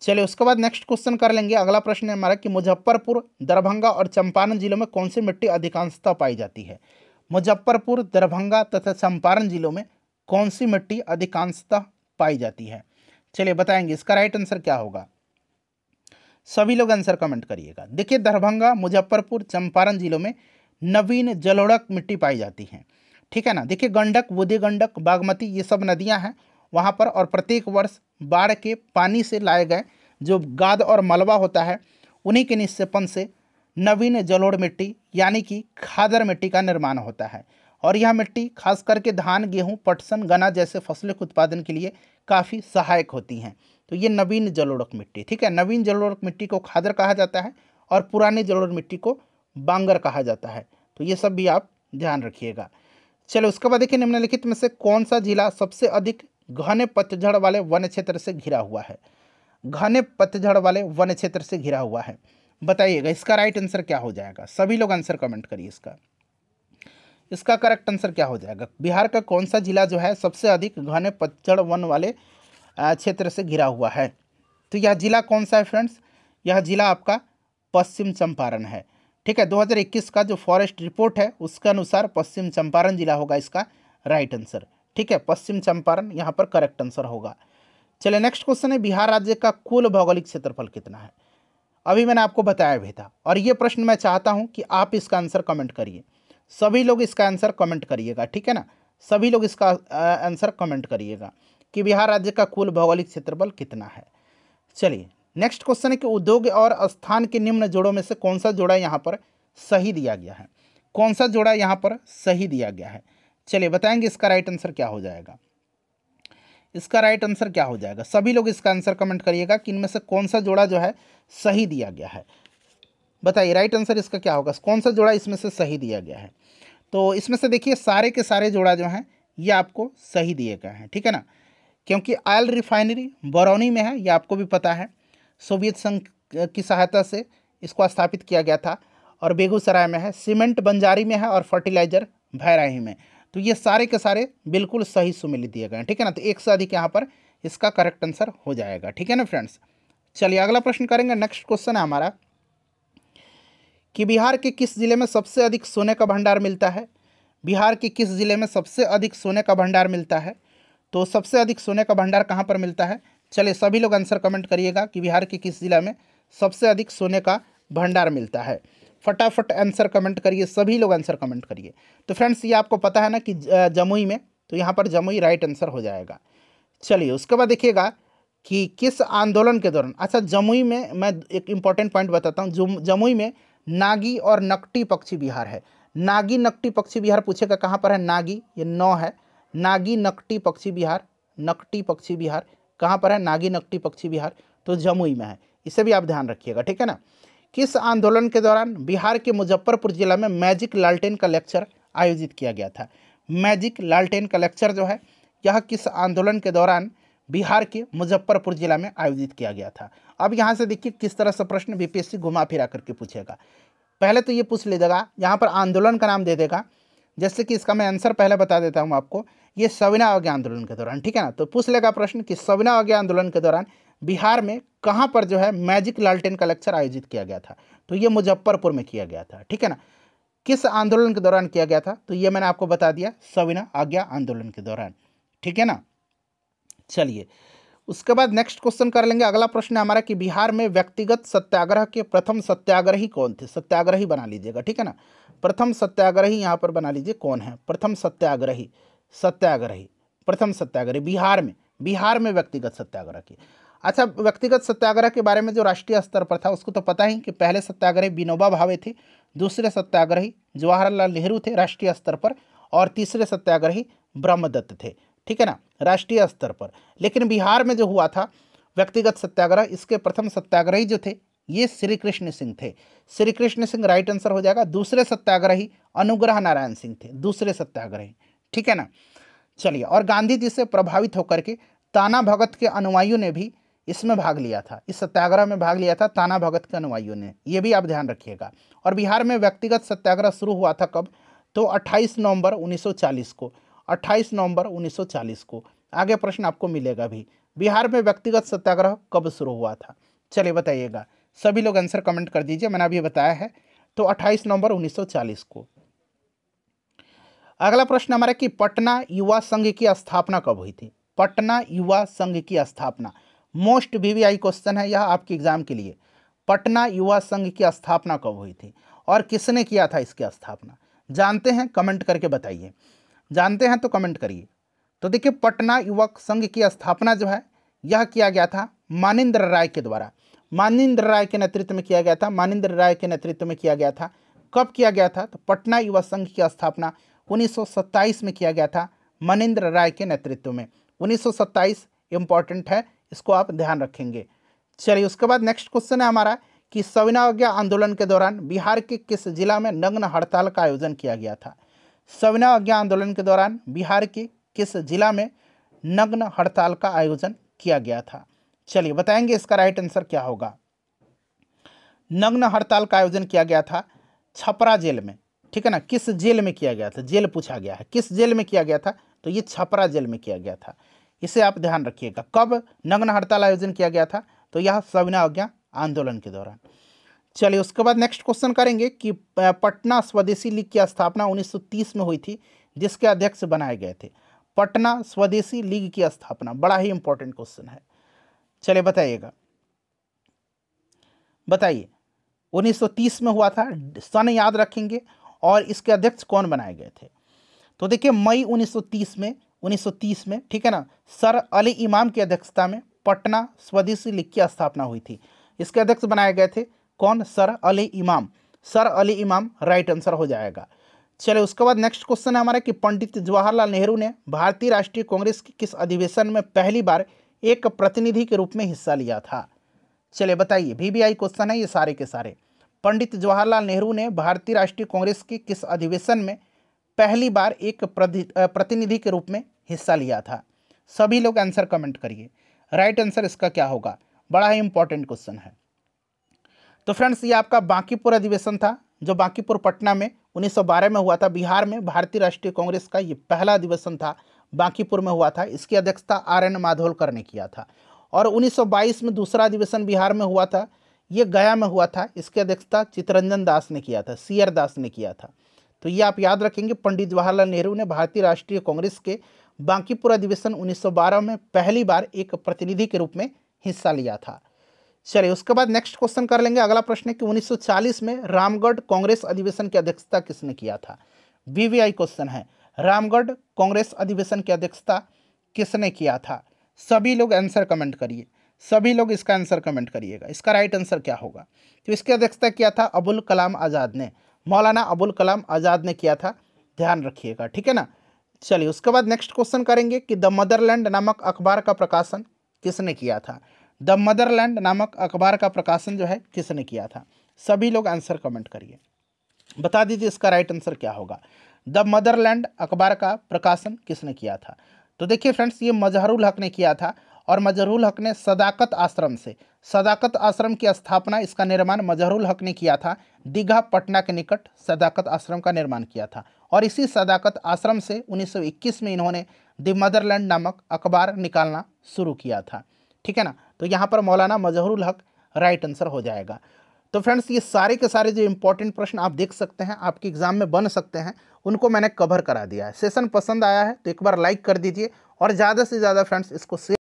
चलिए उसके बाद नेक्स्ट क्वेश्चन कर लेंगे अगला प्रश्न है हमारा कि मुजफ्फरपुर दरभंगा और चंपारण जिलों में कौन सी मिट्टी अधिकांशता पाई जाती है मुजफ्फरपुर दरभंगा तथा चंपारण जिलों में कौन सी मिट्टी अधिकांशता पाई जाती है चलिए बताएंगे इसका राइट आंसर क्या होगा सभी लोग आंसर कमेंट करिएगा देखिए दरभंगा मुजफ्फरपुर चंपारण जिलों में नवीन जलोड़क मिट्टी पाई जाती है ठीक है ना देखिए गंडक बुधे गंडक बागमती ये सब नदियां हैं वहाँ पर और प्रत्येक वर्ष बाढ़ के पानी से लाए गए जो गाद और मलबा होता है उन्हीं के निक्षेपण से नवीन जलोड़ मिट्टी यानी कि खादर मिट्टी का निर्माण होता है और यह मिट्टी खास करके धान गेहूं पटसन गना जैसे फसलों के उत्पादन के लिए काफ़ी सहायक होती हैं तो ये नवीन जलोड़क मिट्टी ठीक है नवीन जलोड़क मिट्टी को खादर कहा जाता है और पुराने जलोड़ मिट्टी को बांगर कहा जाता है तो ये सब भी आप ध्यान रखिएगा चलो उसके बाद देखिए निम्नलिखित में से कौन सा जिला सबसे अधिक घने पतझड़ वाले वन क्षेत्र से घिरा हुआ है घने पतझड़ वाले वन क्षेत्र से घिरा हुआ है बताइएगा इसका राइट आंसर क्या हो जाएगा सभी लोग आंसर कमेंट करिए इसका इसका करेक्ट आंसर क्या हो जाएगा बिहार का कौन सा जिला जो है सबसे अधिक घने पतझड़ वन वाले क्षेत्र से घिरा हुआ है तो यह जिला कौन सा है फ्रेंड्स यह जिला आपका पश्चिम चंपारण है ठीक है 2021 का जो फॉरेस्ट रिपोर्ट है उसके अनुसार पश्चिम चंपारण जिला होगा इसका राइट आंसर ठीक है पश्चिम चंपारण यहाँ पर करेक्ट आंसर होगा चलिए नेक्स्ट क्वेश्चन है बिहार राज्य का कुल भौगोलिक क्षेत्रफल कितना है अभी मैंने आपको बताया भी था और ये प्रश्न मैं चाहता हूँ कि आप इसका आंसर कमेंट करिए सभी लोग इसका आंसर कमेंट करिएगा ठीक है ना सभी लोग इसका आंसर कमेंट करिएगा कि बिहार राज्य का कुल भौगोलिक क्षेत्रफल कितना है चलिए नेक्स्ट क्वेश्चन है कि उद्योग और स्थान के निम्न जोड़ों में से कौन सा जोड़ा यहाँ पर सही दिया गया है कौन सा जोड़ा यहाँ पर सही दिया गया है चलिए बताएंगे इसका राइट आंसर क्या हो जाएगा इसका राइट आंसर क्या हो जाएगा सभी लोग इसका आंसर कमेंट करिएगा कि इनमें से कौन सा जोड़ा जो है सही दिया गया है बताइए राइट आंसर इसका क्या होगा कौन सा जोड़ा इसमें से सही दिया गया है तो इसमें से देखिए सारे के सारे जोड़ा जो हैं ये आपको सही दिए गए हैं ठीक है ना क्योंकि आयल रिफाइनरी बरौनी में है ये आपको भी पता है सोवियत संघ की सहायता से इसको स्थापित किया गया था और बेगूसराय में है सीमेंट बंजारी में है और फर्टिलाइजर भैराही में तो ये सारे के सारे बिल्कुल सही सुमिलित दिए गए हैं ठीक है ना तो एक से अधिक यहाँ पर इसका करेक्ट आंसर हो जाएगा ठीक है ना फ्रेंड्स चलिए अगला प्रश्न करेंगे नेक्स्ट क्वेश्चन है हमारा कि बिहार के किस जिले में सबसे अधिक सोने का भंडार मिलता है बिहार के किस जिले में सबसे अधिक सोने का भंडार मिलता है तो सबसे अधिक सोने का भंडार कहाँ पर मिलता है चलिए सभी लोग आंसर कमेंट करिएगा कि बिहार के किस जिला में सबसे अधिक सोने का भंडार मिलता है फटाफट आंसर कमेंट करिए सभी लोग आंसर कमेंट करिए तो फ्रेंड्स ये आपको पता है ना कि जमुई में तो यहाँ पर जमुई राइट आंसर हो जाएगा चलिए उसके बाद देखिएगा कि किस आंदोलन के दौरान अच्छा जमुई में मैं एक इम्पॉर्टेंट पॉइंट बताता हूँ जमुई में नागी और नकटी पक्षी बिहार है नागी नकटी पक्षी बिहार पूछेगा कहाँ पर है नागी ये नौ है नागी नकटी पक्षी बिहार नकटी पक्षी बिहार कहाँ पर है नागी नकटी पक्षी बिहार तो जमुई में है इसे भी आप ध्यान रखिएगा ठीक है ना किस आंदोलन के दौरान बिहार के मुजफ्फरपुर जिला में मैजिक लालटेन का लेक्चर आयोजित किया गया था मैजिक लालटेन का लेक्चर जो है यह किस आंदोलन के दौरान बिहार के मुजफ्फरपुर जिला में आयोजित किया गया था अब यहाँ से देखिए किस तरह से प्रश्न बीपीएससी घुमा फिरा करके पूछेगा पहले तो ये पूछ ले देगा यहाँ पर आंदोलन का नाम दे देगा जैसे कि इसका मैं आंसर पहले बता देता हूँ आपको ये सविना आज्ञा आंदोलन के दौरान ठीक है ना तो पूछ लेगा प्रश्न कि सविना आज्ञा आंदोलन के दौरान बिहार में कहाँ पर जो है मैजिक लालटेन का लेक्चर आयोजित किया गया था तो ये मुजफ्फरपुर में किया गया था ठीक है ना किस आंदोलन के दौरान किया गया था तो ये मैंने आपको बता दिया सविना आज्ञा आंदोलन के दौरान ठीक है ना चलिए उसके बाद नेक्स्ट क्वेश्चन कर लेंगे अगला प्रश्न है हमारा कि बिहार में व्यक्तिगत सत्याग्रह के प्रथम सत्याग्रही कौन थे सत्याग्रही बना लीजिएगा ठीक है ना प्रथम सत्याग्रही यहाँ पर बना लीजिए कौन है प्रथम सत्याग्रही सत्याग्रही प्रथम सत्याग्रही बिहार में बिहार में व्यक्तिगत सत्याग्रह की अच्छा व्यक्तिगत सत्याग्रह के बारे में जो राष्ट्रीय स्तर पर था उसको तो पता ही कि पहले सत्याग्रही विनोबा भावे थे दूसरे सत्याग्रही जवाहरलाल नेहरू थे राष्ट्रीय स्तर पर और तीसरे सत्याग्रही ब्रह्मदत्त थे ठीक है ना राष्ट्रीय स्तर पर लेकिन बिहार में जो हुआ था व्यक्तिगत सत्याग्रह इसके प्रथम सत्याग्रही जो थे ये श्री कृष्ण सिंह थे श्री कृष्ण सिंह राइट आंसर हो जाएगा दूसरे सत्याग्रही अनुग्रह नारायण सिंह थे दूसरे सत्याग्रही ठीक है ना चलिए और गांधी जी से प्रभावित होकर के ताना भगत के अनुयायियों ने भी इसमें भाग लिया था इस सत्याग्रह में भाग लिया था ताना भगत के अनुयायियों ने ये भी आप ध्यान रखिएगा और बिहार में व्यक्तिगत सत्याग्रह शुरू हुआ था कब तो 28 नवंबर 1940 को 28 नवंबर 1940 को आगे प्रश्न आपको मिलेगा भी बिहार में व्यक्तिगत सत्याग्रह कब शुरू हुआ था चलिए बताइएगा सभी लोग आंसर कमेंट कर दीजिए मैंने अभी बताया है तो 28 नवंबर 1940 को अगला प्रश्न हमारा कि पटना युवा संघ की स्थापना कब हुई थी पटना युवा संघ की स्थापना मोस्ट वीवीआई क्वेश्चन है यह आपके एग्जाम के लिए पटना युवा संघ की स्थापना कब हुई थी और किसने किया था इसकी स्थापना जानते हैं कमेंट करके बताइए जानते हैं तो कमेंट करिए तो देखिए पटना युवक संघ की स्थापना जो है यह किया गया था मानिंद्र राय के द्वारा मानिंद्र राय के नेतृत्व में किया गया था मानिंद्र राय के नेतृत्व में किया गया था कब किया गया था तो पटना युवा संघ की स्थापना 1927 में किया गया था मनिंद्र राय के नेतृत्व में 1927 इंपॉर्टेंट है इसको आप ध्यान रखेंगे चलिए उसके बाद नेक्स्ट क्वेश्चन है हमारा कि सविनाज्ञा आंदोलन के दौरान बिहार के किस जिला में नग्न हड़ताल का आयोजन किया गया था सविनाज्ञा आंदोलन के दौरान बिहार के किस जिला में नग्न हड़ताल का आयोजन किया गया था चलिए बताएंगे इसका राइट आंसर क्या होगा नग्न हड़ताल का आयोजन किया गया था छपरा जेल में ठीक है ना किस जेल में किया गया था जेल पूछा गया है किस जेल में किया गया था तो ये छपरा जेल में किया गया था इसे आप ध्यान रखिएगा कब नग्न हड़ताल आयोजन किया गया था तो यह सविना अज्ञा आंदोलन के दौरान चलिए उसके बाद नेक्स्ट क्वेश्चन करेंगे कि पटना स्वदेशी लीग की स्थापना 1930 में हुई थी जिसके अध्यक्ष बनाए गए थे पटना स्वदेशी लीग की स्थापना बड़ा ही इंपॉर्टेंट क्वेश्चन है चलिए बताइएगा बताइए 1930 में हुआ था सन याद रखेंगे और इसके अध्यक्ष कौन बनाए गए थे तो देखिए मई 1930 में 1930 में ठीक है ना सर अली इमाम की अध्यक्षता में पटना स्वदेशी लीग की स्थापना हुई थी इसके अध्यक्ष बनाए गए थे कौन सर अली इमाम सर अली इमाम राइट आंसर हो जाएगा चले उसके बाद नेक्स्ट क्वेश्चन है हमारा कि पंडित जवाहरलाल नेहरू ने भारतीय राष्ट्रीय कांग्रेस के किस अधिवेशन में पहली बार एक प्रतिनिधि के रूप में हिस्सा लिया था चले बताइए आई क्वेश्चन है ये सारे के सारे पंडित जवाहरलाल नेहरू ने भारतीय राष्ट्रीय कांग्रेस के किस अधिवेशन में पहली बार एक प्रतिनिधि के रूप में हिस्सा लिया था सभी लोग आंसर कमेंट करिए राइट आंसर इसका क्या होगा बड़ा ही इंपॉर्टेंट क्वेश्चन है तो फ्रेंड्स ये आपका बांकीपुर अधिवेशन था जो बांकीपुर पटना में 1912 में हुआ था बिहार में भारतीय राष्ट्रीय कांग्रेस का ये पहला अधिवेशन था बांकीपुर में हुआ था इसकी अध्यक्षता आर एन माधोलकर ने किया था और 1922 में दूसरा अधिवेशन बिहार में हुआ था ये गया में हुआ था इसकी अध्यक्षता चित्तरंजन दास ने किया था सी दास ने किया था तो ये आप याद रखेंगे पंडित जवाहरलाल नेहरू ने भारतीय राष्ट्रीय कांग्रेस के बांकीपुर अधिवेशन 1912 में पहली बार एक प्रतिनिधि के रूप में हिस्सा लिया था चलिए उसके बाद नेक्स्ट क्वेश्चन कर लेंगे अगला प्रश्न है कि 1940 में रामगढ़ कांग्रेस अधिवेशन की अध्यक्षता किसने किया था वीवीआई क्वेश्चन है रामगढ़ कांग्रेस अधिवेशन की अध्यक्षता किसने किया था सभी लोग आंसर कमेंट करिए सभी लोग इसका आंसर कमेंट करिएगा इसका राइट आंसर क्या होगा तो इसकी अध्यक्षता किया था अबुल कलाम आज़ाद ने मौलाना अबुल कलाम आज़ाद ने किया था ध्यान रखिएगा ठीक है ना चलिए उसके बाद नेक्स्ट क्वेश्चन करेंगे कि द मदरलैंड नामक अखबार का प्रकाशन किसने किया था द मदरलैंड नामक अखबार का प्रकाशन जो है किसने किया था सभी लोग आंसर कमेंट करिए बता दीजिए इसका राइट आंसर क्या होगा द मदरलैंड अखबार का प्रकाशन किसने किया था तो देखिए फ्रेंड्स ये मजहरुल हक ने किया था और मजहरुल हक ने सदाकत आश्रम से सदाकत आश्रम की स्थापना इसका निर्माण मजहरुल हक ने किया था दीघा पटना के निकट सदाकत आश्रम का निर्माण किया था और इसी सदाकत आश्रम से 1921 में इन्होंने द मदरलैंड नामक अखबार निकालना शुरू किया था ठीक है ना तो यहाँ पर मौलाना मजहरुल हक राइट आंसर हो जाएगा तो फ्रेंड्स ये सारे के सारे जो इंपॉर्टेंट प्रश्न आप देख सकते हैं आपके एग्जाम में बन सकते हैं उनको मैंने कवर करा दिया है सेशन पसंद आया है तो एक बार लाइक कर दीजिए और ज़्यादा से ज़्यादा फ्रेंड्स इसको